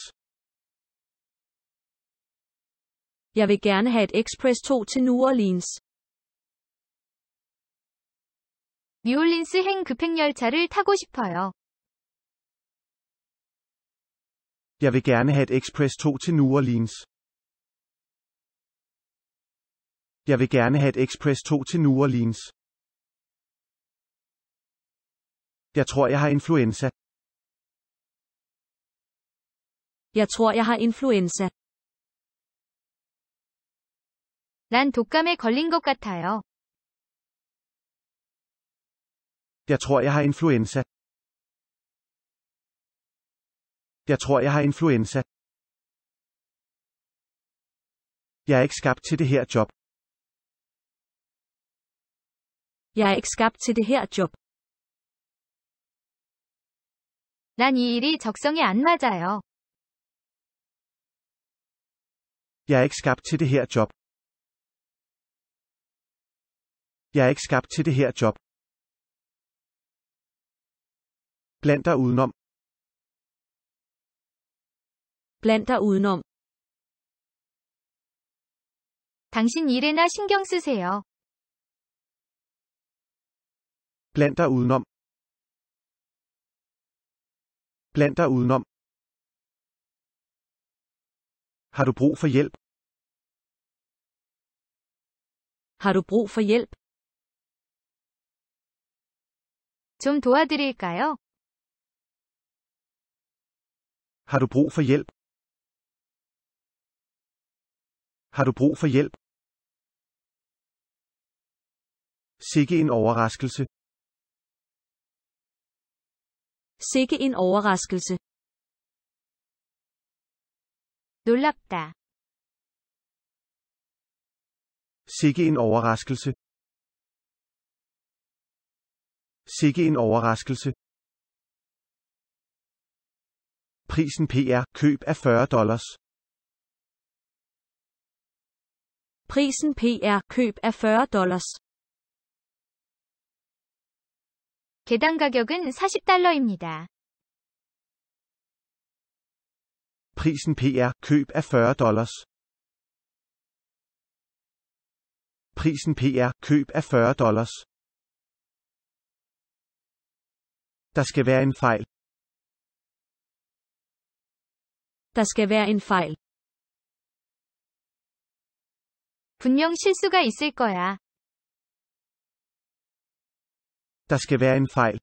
Jeg vil gerne have et Express 2 til New Orleans. 뉴올린스 행 급행열차를 타고 싶어요. Jeg vil gerne have et express tog til New Orleans. Jeg vil gerne have et express tog til New Orleans. Jeg tror, jeg har influenza. Jeg tror, jeg har influenza. 난 독감에 걸린 것 같아요. Jeg tror, jeg har influenza. Jeg tror, jeg har influenza. Jeg er ikke skabt til det her job. Jeg er ikke skabt til det her job. 난이 일이 적성에 안 맞아요. Jeg er ikke skabt til det her job. Jeg er ikke skabt til det her job. Bland dig udenom. Bland dig udenom. 당신 일에나 신경 쓰세요. Bland dig udenom. Bland dig udenom. Har du brug for hjælp? Har du brug for hjælp? 좀 도와드릴까요? Har du brug for hjælp? Har du brug for hjælp? Sikke en overraskelse. Sikke en overraskelse. 놀랍다. Sikke en overraskelse. Sikke en overraskelse. Prisen PR, køb af 40 dollars. Prisen PR køb er 40 dollars. 계단 가격은 40달러입니다. Prisen PR køb er 40 dollars. Prisen PR køb er 40 dollars. Der skal være en fejl. Der skal være en fejl. 분명 실수가 있을 거야. Der skal være en fejl.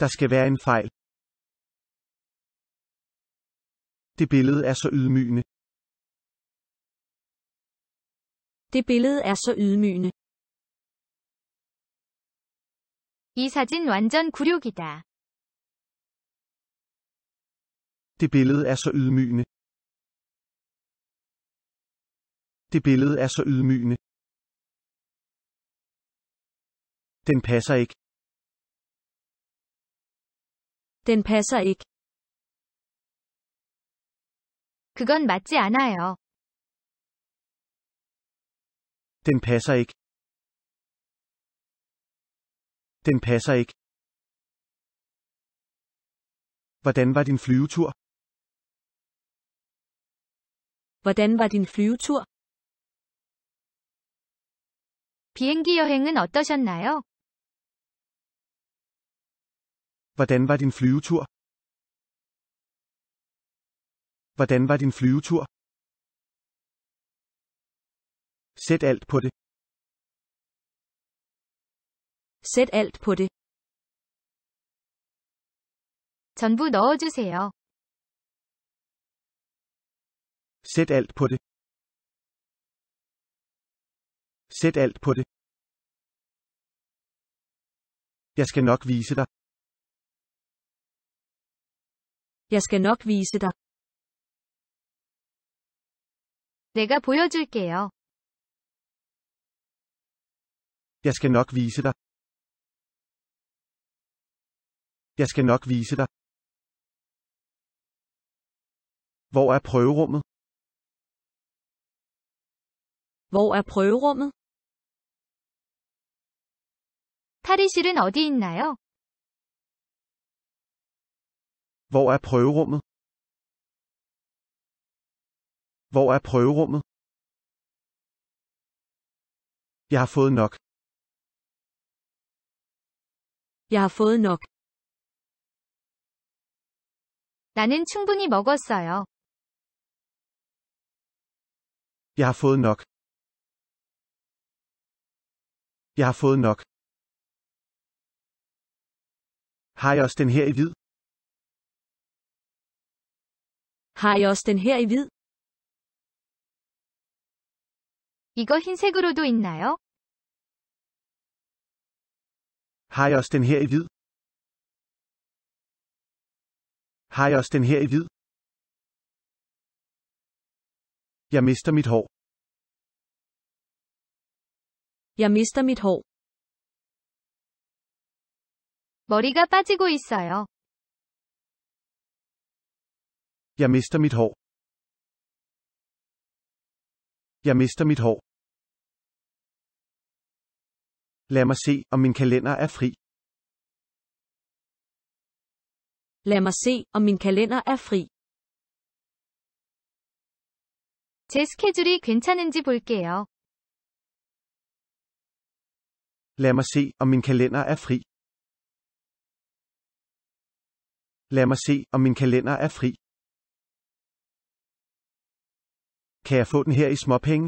Der skal være en fejl. Det billede er så ydmygende. Det billede er så ydmygende. 이 사진 완전 굴욕이다. Det billede er så ydmygende. Det billede er så ydmygende. Den passer ikke. Den passer ikke. 그건 맞지 않아요. Den passer ikke. Den passer ikke. Hvordan var din flyvetur? Hvordan var din flyvetur? 비행기 여행은 어떠셨나요? Hvordan var din flyvetur? Hvordan var din flyvetur? Sæt alt på det. Sæt alt på det. 전부 넣어주세요. Sæt alt på det. Sæt alt på det. Jeg skal nok vise dig. Jeg skal nok vise dig. 내가 보여줄게요. Jeg skal nok vise dig. Jeg skal nok vise dig. Hvor er prøverummet? Hvor er prøverummet? 탈의실은 어디 있나요? Hvor er prøverummet? Hvor er prøverummet? Jeg har fået nok. Jeg har fået nok. 나는 충분히 먹었어요. Jeg har fået nok. Jeg har fået nok. Har jeg også den her i hvid? Har jeg også den her i hvid? 이거 흰색으로도 있나요? Har jeg også den her i hvid? Har jeg også den her i hvid? Jeg mister mit hår. Jeg mister mit hår. 머리가 빠지고 있어요. Jeg mister mit hår. Jeg mister mit hår. Lad mig se, om min kalender er fri. Lad mig se, om min kalender er fri. 제 스케줄이 괜찮은지 볼게요. Lad mig se, om min kalender er fri. Lad mig se, om min kalender er fri. Kan jeg få den her i småpenge?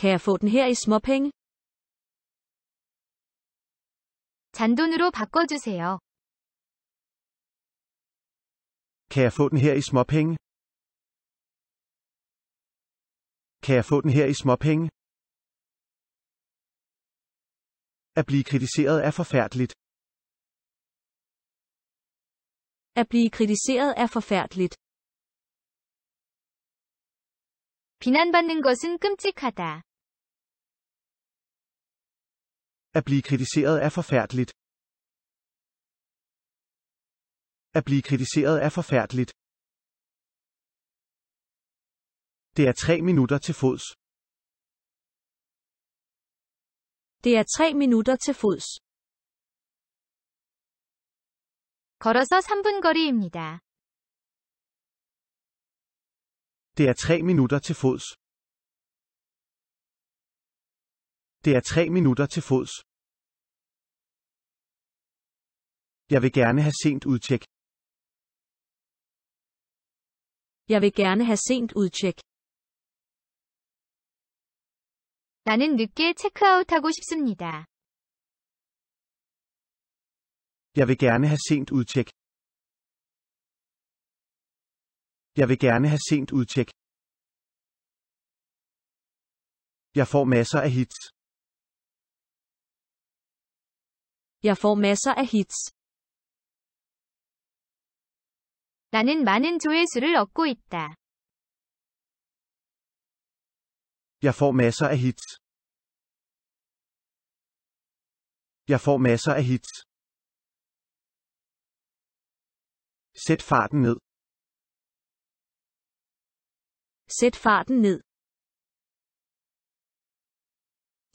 Kan jeg få den her i småpenge? 잔돈으로 바꿔주세요. Kan jeg få den her i småpenge? Kan jeg få den her i småpenge? At blive kritiseret er forfærdeligt. At blive kritiseret er forfærdeligt. 비난받는 것은 끔찍하다. At blive kritiseret er forfærdeligt. At blive kritiseret er forfærdeligt. Det er tre minutter til fods. Det er tre minutter til fods. 걸어서 3분 거리입니다. Det er 3 minutter til fods. Det er 3 minutter til fods. Jeg vil gerne have sent udtjek. Jeg vil gerne have sent udtjek. 나는 늦게 체크아웃하고 싶습니다. Jeg vil gerne have sent udtjek. Jeg vil gerne have sent udtjek. Jeg får masser af hits. Jeg får masser af hits. 나는 많은 조회수를 얻고 있다. Jeg får masser af hits. Jeg får masser af hits. Sæt farten ned. Sæt farten ned.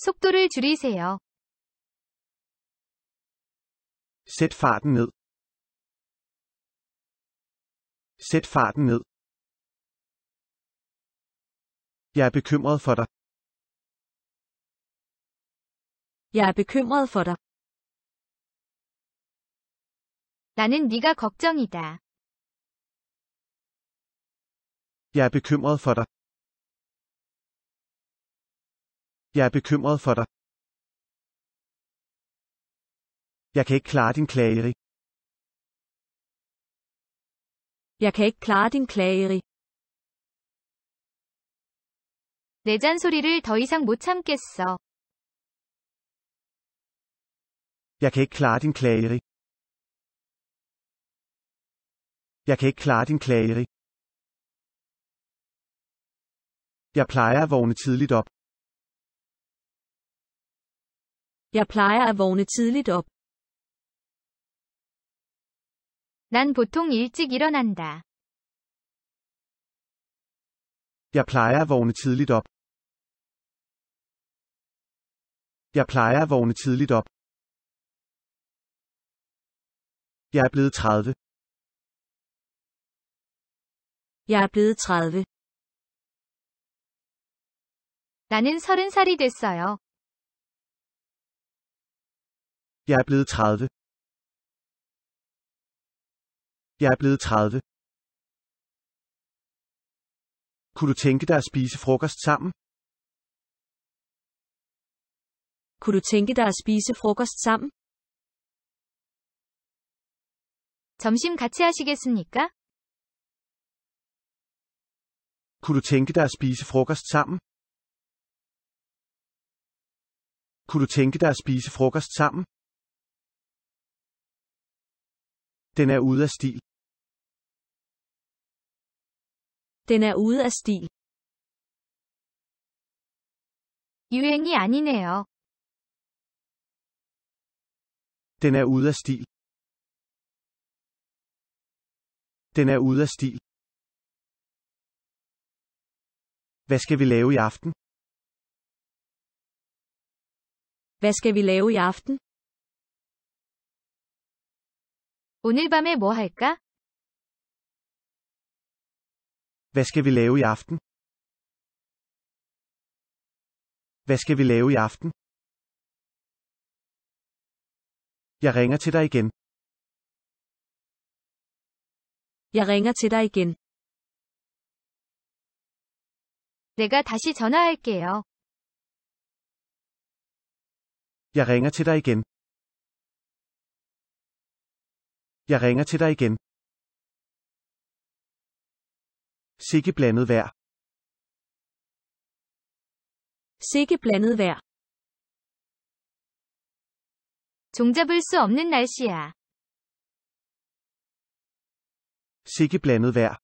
속도를 줄이세요. Sæt farten ned. Sæt farten ned. Jeg er bekymret for dig. Jeg er bekymret for dig. 나는 네가 걱정이다. Jeg er bekymret for dig. Jeg er bekymret for dig. Jeg kan ikke klare din klageri. Jeg kan ikke klare din klageri. 내 잔소리를 더 이상 못 참겠어. Jeg kan ikke klare din klageri. Jeg kan ikke klare din klageri. Jeg plejer at vågne tidligt op. Jeg plejer at vågne tidligt op. 난 보통 일찍 일어난다. Jeg plejer at vågne tidligt op. Jeg plejer at vågne tidligt op. Jeg er blevet 30. Jeg er blevet 30. 나는 30살이 됐어요. Jeg er blevet 30. Jeg er blevet 30. Kunne du tænke dig at spise frokost sammen? Kunne du tænke dig at spise frokost sammen? 점심 같이 하시겠습니까? Kunne du tænke dig at spise frokost sammen? Kunne du tænke dig at spise frokost sammen? Den er ude af stil. Den er ude af stil. 유행이 아니네요. Den er ude af stil. Den er ude af stil. Hvad skal vi lave i aften? Hvad skal vi lave i aften? 오늘 밤에 뭐 할까? Hvad skal vi lave i aften? Hvad skal vi lave i aften? Jeg ringer til dig igen. Jeg ringer til dig igen. 내가 다시 전화할게요. Jeg ringer til dig igen. Jeg ringer til dig igen. Sikke blandet vejr. Sikke blandet vejr. 종잡을 수 없는 날씨야. Sikke blandet vejr.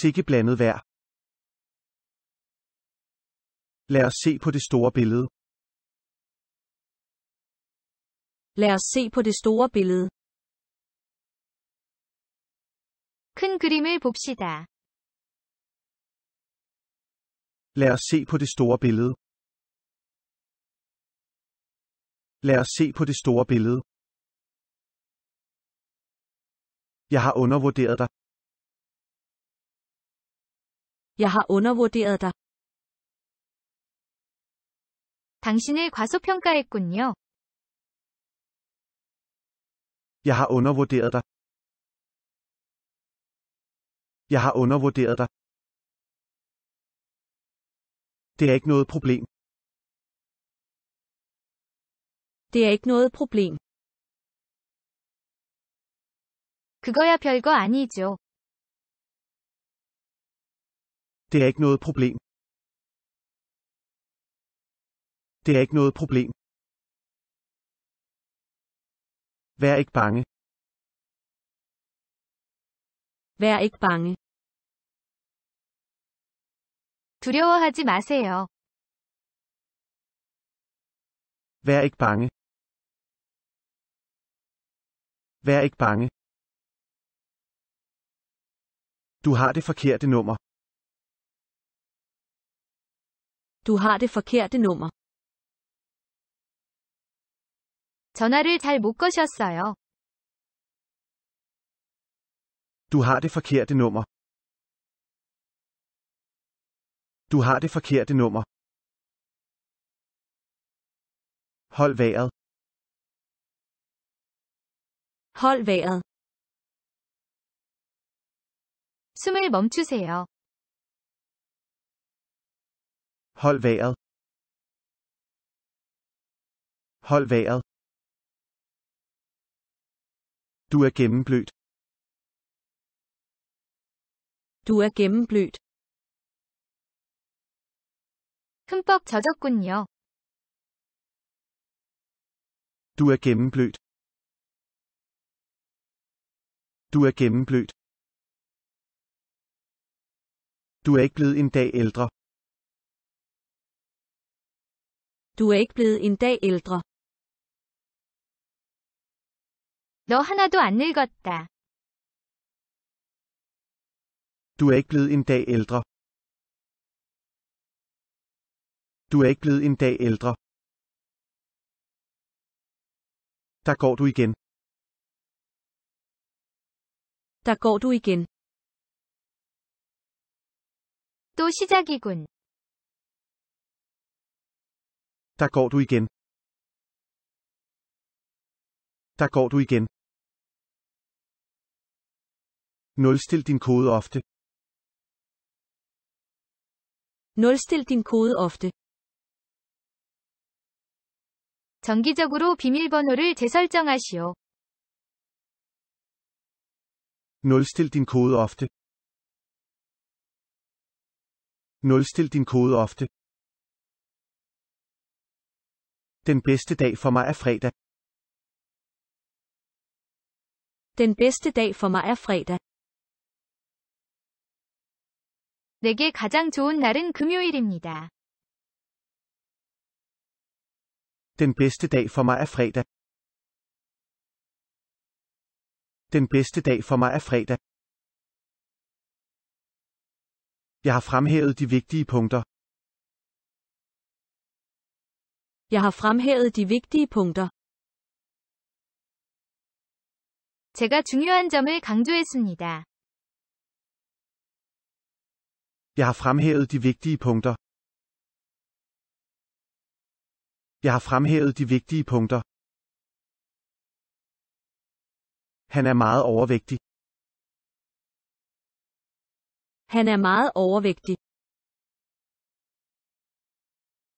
Sikke blandet vejr. Lad os se på det store billede. Lad os se på det store billede. 큰 그림을 봅시다. Lad os se på det store billede. Lad os se på det store billede. Jeg har undervurderet dig. Jeg har undervurderet dig. 당신을 과소평가했군요. Jeg har undervurderet dig. Jeg har undervurderet dig. Det er ikke noget problem. Det er ikke noget problem. 그거야 별거 아니죠. Det er ikke noget problem. Det er ikke noget problem. Vær ikke bange. Vær ikke bange. 두려워하지 마세요. Vær ikke bange. Vær ikke bange. Du har det forkerte nummer. Du har det forkerte nummer. 전화를 잘못 거셨어요. Du har det forkerte nummer. Du har det forkerte nummer. Hold vejret. Hold vejret. 숨을 멈추세요. Hold vejret. Hold vejret. Du er gennemblødt. Du er gennemblødt. 흠뻑 젖었군요. Du er gennemblødt. Du er gennemblødt. Du er ikke blevet en dag ældre. Du er ikke blevet en dag ældre. 너 하나도 안 늙었다. Du er ikke blevet en dag ældre. Du er ikke blevet en dag ældre. Der går du igen. Der går du igen. 또 시작이군. Der går du igen. Der går du igen. Nulstil din kode ofte. Nulstil din kode ofte. 정기적으로 비밀번호를 재설정하시오. Nulstil din kode ofte. Nulstil din kode ofte. Den bedste dag for mig er fredag. Den bedste dag for mig er fredag. 내게 가장 좋은 날은 금요일입니다. Den bedste dag for mig er fredag. Den bedste dag for mig er fredag. Jeg har fremhævet de vigtige punkter. Jeg har fremhævet de vigtige punkter. 제가 중요한 점을 강조했습니다. Jeg har fremhævet de vigtige punkter. Jeg har fremhævet de vigtige punkter. Han er meget overvægtig. Han er meget overvægtig.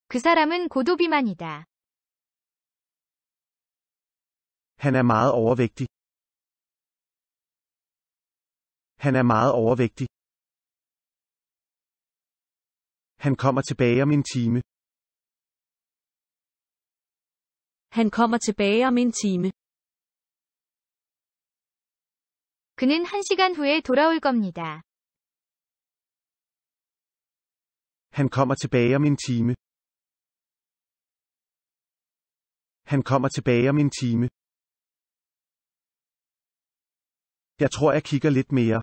그 사람은 고도비만이다. Han er meget overvægtig. Han er meget overvægtig. Han kommer tilbage om en time. Han kommer tilbage om en time. 그는 1시간 후에 돌아올 겁니다. Han kommer tilbage om en time. Han kommer tilbage om en time. Jeg tror, jeg kigger lidt mere.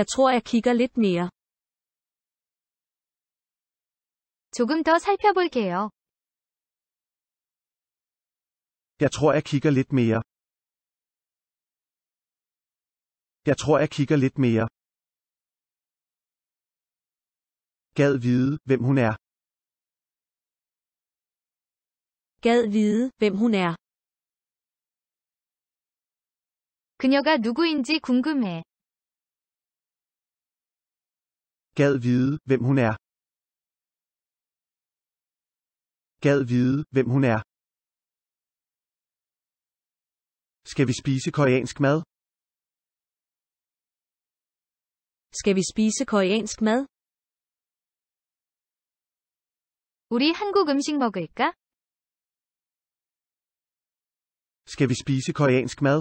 Jeg tror, jeg kigger lidt mere. 조금 더 살펴볼게요. Jeg tror, jeg kigger lidt mere. Jeg tror, jeg kigger lidt mere. Gad vide, hvem hun er. gad vide, hvem hun er. 그녀가 누구인지 궁금해. Gad vide, hvem hun er. Gad vide, hvem hun er. Skal vi spise koreansk mad? Skal vi spise koreansk mad? 우리 한국 음식 먹을까? Skal vi spise koreansk mad?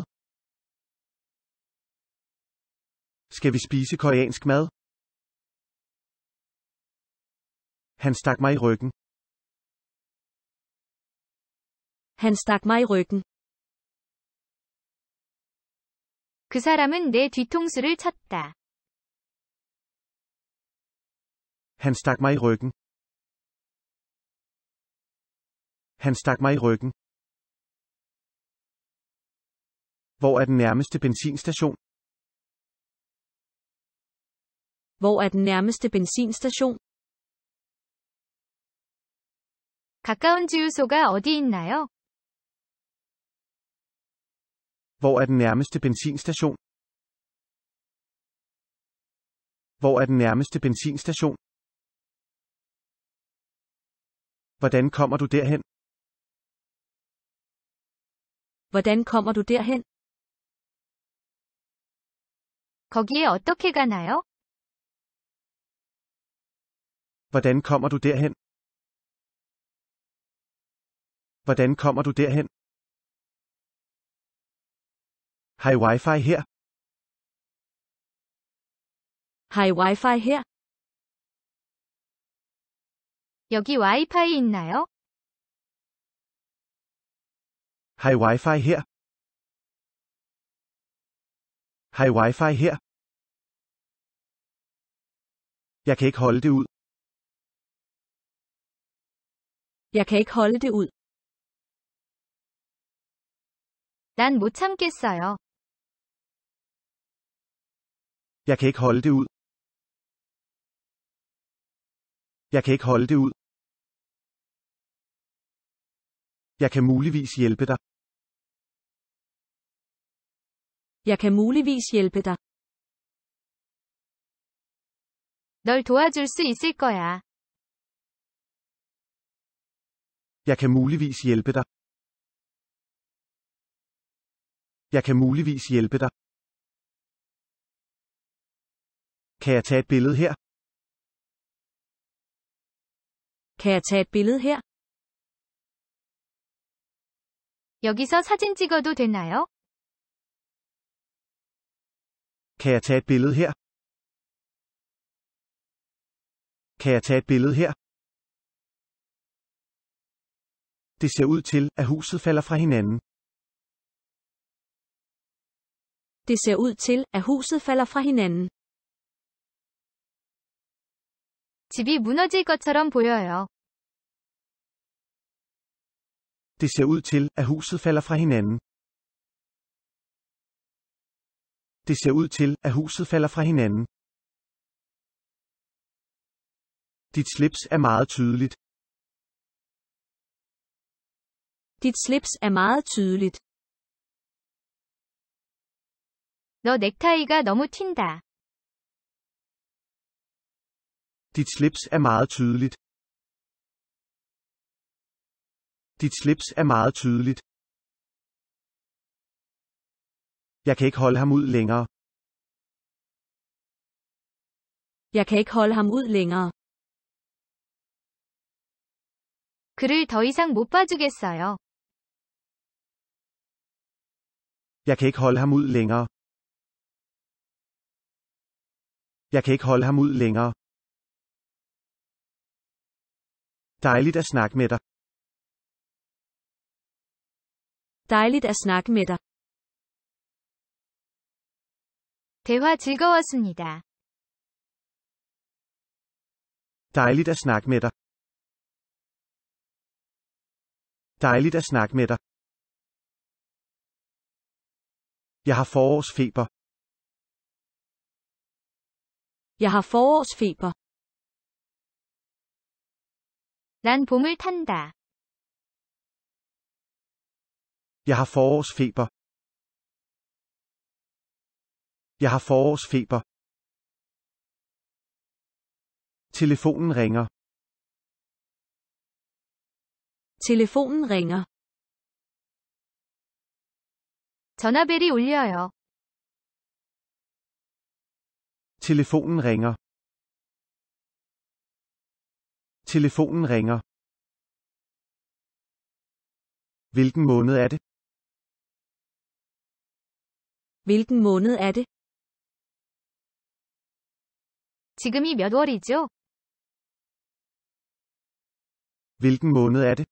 Skal vi spise koreansk mad? Han stak mig i ryggen. Han stak mig i ryggen. 그 사람은 내 뒤통수를 쳤다. Han stak mig i ryggen. Han stak mig i ryggen. Hvor er den nærmeste benzinstation? Hvor er den nærmeste benzinstation? 가까운 주유소가 어디 있나요? Hvor er den nærmeste benzinstation? Hvor er den nærmeste benzinstation? Hvordan kommer du derhen? Hvordan kommer du derhen? 거기에 어떻게 가나요? Hvordan kommer du derhen? Hvordan kommer du derhen? Har I wifi her? Har I wifi her? 여기 와이파이 있나요? Har I wifi her? Hej wifi her. Jeg kan ikke holde det ud. Jeg kan ikke holde det ud. 난못 참겠어요. Jeg kan ikke holde det ud. Jeg kan ikke holde det ud. Jeg kan muligvis hjælpe dig. Jeg kan muligvis hjælpe dig. 널 도와줄 수 있을 거야. Jeg kan muligvis hjælpe dig. Jeg kan muligvis hjælpe dig. Kan jeg tage et billede her? Kan jeg tage et billede her? 여기서 사진 찍어도 되나요? Kan jeg tage et billede her? Kan jeg tage et billede her? Det ser ud til, at huset falder fra hinanden. Det ser ud til, at huset falder fra hinanden. 집이 무너질 것처럼 보여요. Det ser ud til, at huset falder fra hinanden. Det ser ud til, at huset falder fra hinanden. Dit slips er meget tydeligt. Dit slips er meget tydeligt. 너 넥타이가 너무 튄다. Dit slips er meget tydeligt. Dit slips er meget tydeligt. Jeg kan ikke holde ham ud længere. Jeg kan ikke holde ham ud længere. 그를 더 이상 못 봐주겠어요. Jeg kan ikke holde ham ud længere. Jeg kan ikke holde ham ud længere. Dejligt at snakke med dig. Dejligt at snakke med dig. 대화 즐거웠습니다. Dejligt at snakke med dig. Dejligt at snakke med dig. Jeg har forårsfeber. Jeg har forårsfeber. 난 봄을 탄다. Jeg har forårsfeber. Jeg har forårsfeber. Telefonen ringer. Telefonen ringer. 전화벨이 울려요. Telefonen ringer. Telefonen ringer. Hvilken måned er det? Hvilken måned er det? 지금이 몇 월이죠? Hvilken måned er det?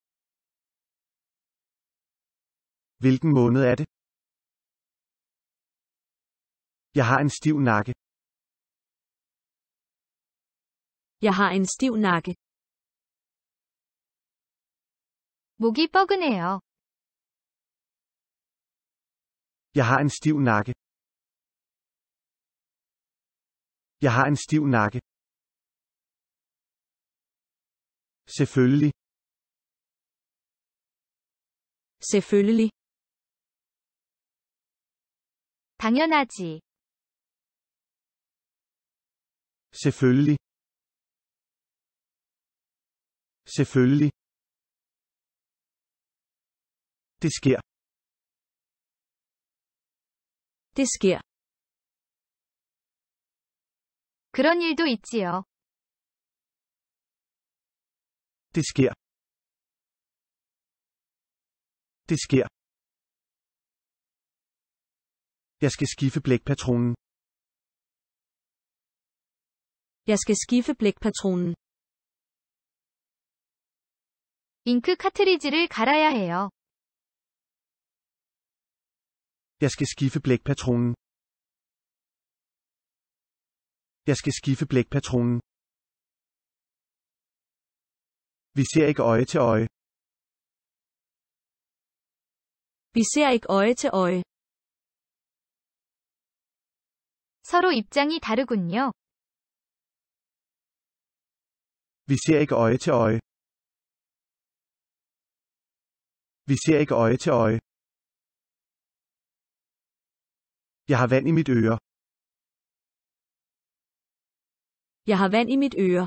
Hvilken måned er det? Jeg har en stiv nakke. Jeg har en stiv nakke. 목이 뻐근해요. Jeg har en stiv nakke. Jeg har en stiv nakke. Selvfølgelig. Selvfølgelig. 당연하지. Selvfølgelig. Selvfølgelig. Det sker. Det sker. 그런 일도 있지요. Det sker. Det sker. Jeg skal skifte blækpatronen. Jeg skal skifte blækpatronen. 잉크 카트리지를 갈아야 해요. Jeg skal skifte blækpatronen. Jeg skal skifte blækpatronen. Vi ser ikke øje til øje. Vi ser ikke øje til øje. 서로 입장이 다르군요. Vi ser ikke øje til øje. Vi ser ikke øje til øje. Jeg har vand i mit øre. Jeg har vand i mit øre.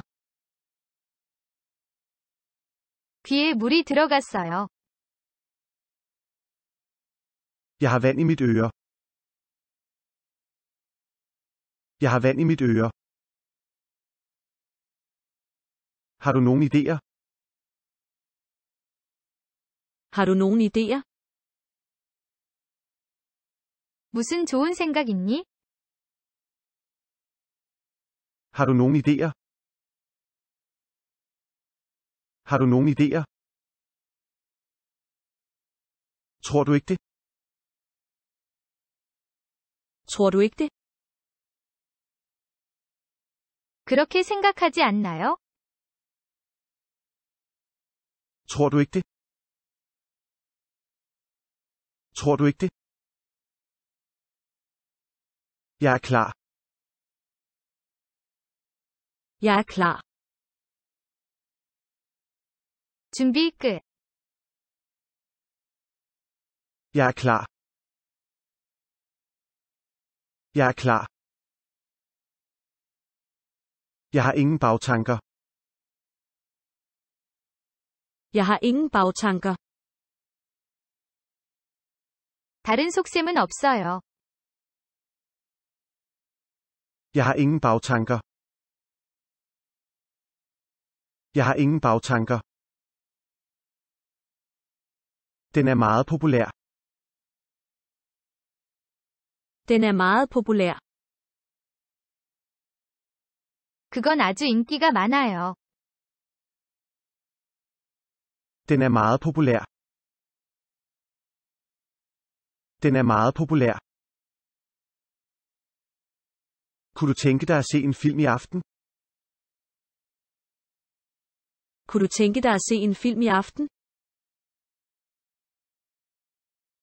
귀에 물이 들어갔어요. Jeg har vand i mit øre. Jeg har vand i mit øre. Har du nogen idéer? Har du nogen idéer? 무슨 좋은 생각 있니? Har du nogen idéer? Har du nogen idéer? Tror du ikke det? Tror du ikke det? 그렇게 생각하지 않나요? Tror du ikke det? Tror du ikke det? Jeg er klar. Jeg er klar. 준비 끝. Jeg er klar. Jeg er klar. Jeg har ingen bagtanker. Jeg har ingen bagtanker. 다른 속셈은 없어요. Jeg har ingen bagtanker. Jeg har ingen bagtanker. Den er meget populær. Den er meget populær. 그건 아주 인기가 많아요. Den er meget populær. Den er meget populær. Kunne du tænke dig at se en film i aften? Kunne du tænke dig at se en film i aften?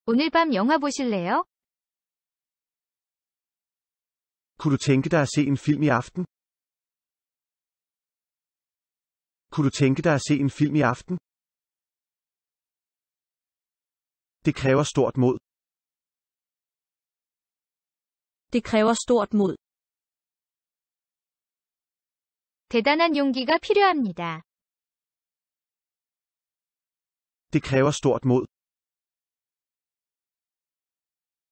오늘 밤 영화 보실래요? Kunne du tænke dig at se en film i aften? Kunne du tænke dig at se en film i aften? Det kræver stort mod. Det kræver stort mod. 대단한 용기가 필요합니다. Det kræver stort mod.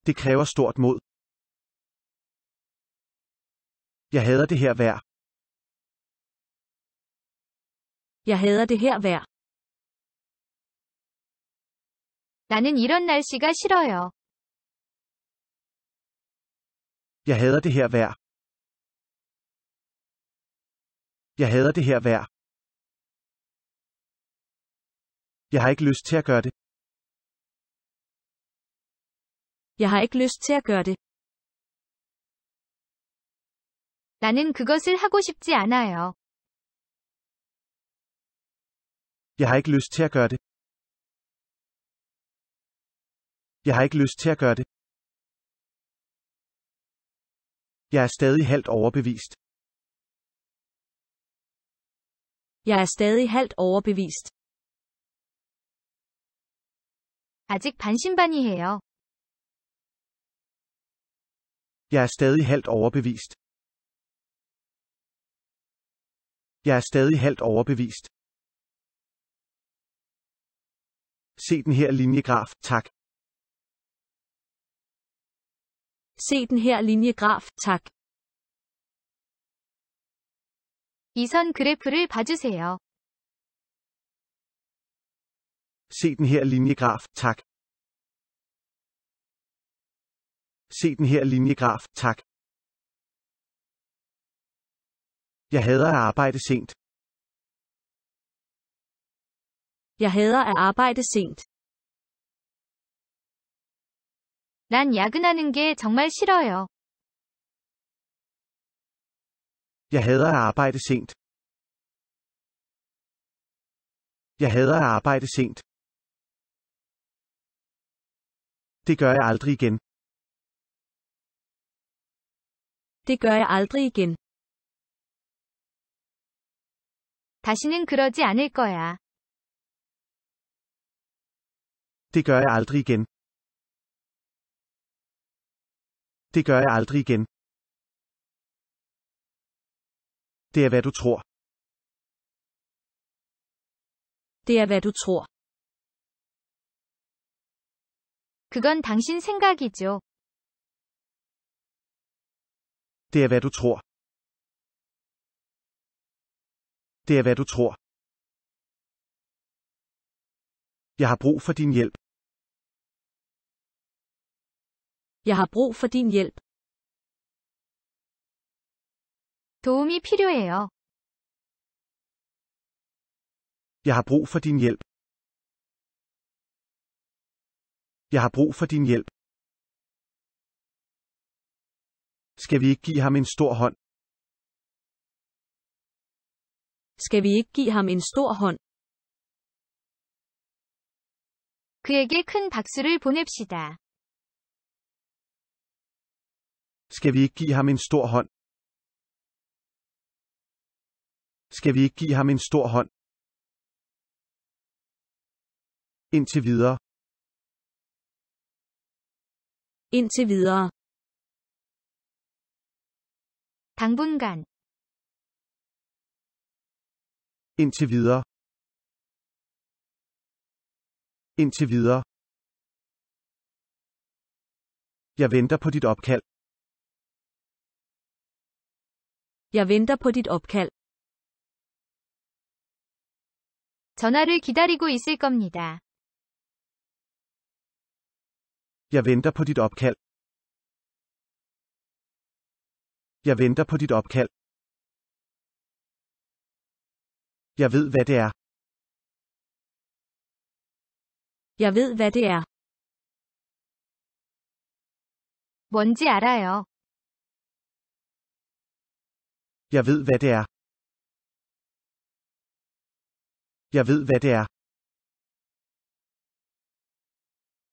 Det kræver stort mod. Jeg hader det her vejr. Jeg hader det her vejr. 나는 이런 날씨가 싫어요. Jeg hader det her vejr. Jeg hader det her vejr. Jeg har ikke lyst til at gøre det. Jeg har ikke lyst til at gøre det. 나는 그것을 하고 싶지 않아요. Jeg har ikke lyst til at gøre det. Jeg har ikke lyst til at gøre det. Jeg er stadig halvt overbevist. Jeg er stadig halvt overbevist. 아직 반신반의해요. Jeg er stadig halvt overbevist. Jeg er stadig halvt overbevist. Se den her linjegraf, tak. Se den her linjegraf, tak. 이선 그래프를 봐주세요. Se den her linjegraf, tak. Se den her linjegraf, tak. Jeg hader at arbejde sent. Jeg hader at arbejde sent. 난 야근하는 게 정말 싫어요. Jeg hader at arbejde sent. Jeg hader at arbejde sent. Det gør jeg aldrig igen. Det gør jeg aldrig igen. 다시는 그러지 않을 거야. Det gør jeg aldrig igen. Det gør jeg aldrig igen. Det er hvad du tror. Det er hvad du tror. 그건 당신 생각이죠. Det er hvad du tror. Det er hvad du tror. Jeg har brug for din hjælp. Jeg har brug for din hjælp. 도움이 필요해요. Jeg har brug for din hjælp. Jeg har brug for din hjælp. Skal vi ikke give ham en stor hånd? Skal vi ikke give ham en stor hånd? 그에게 큰 박수를 보냅시다. Skal vi ikke give ham en stor hånd? Skal vi ikke give ham en stor hånd? Indtil videre. indtil videre. 당분간 indtil videre indtil videre Jeg venter på dit opkald. Jeg venter på dit opkald. 전화를 기다리고 있을 겁니다. Jeg venter på dit opkald. Jeg venter på dit opkald. Jeg ved, hvad det er. Jeg ved, hvad det er. 뭔지 알아요. Jeg ved, hvad det er. Jeg ved, hvad det er.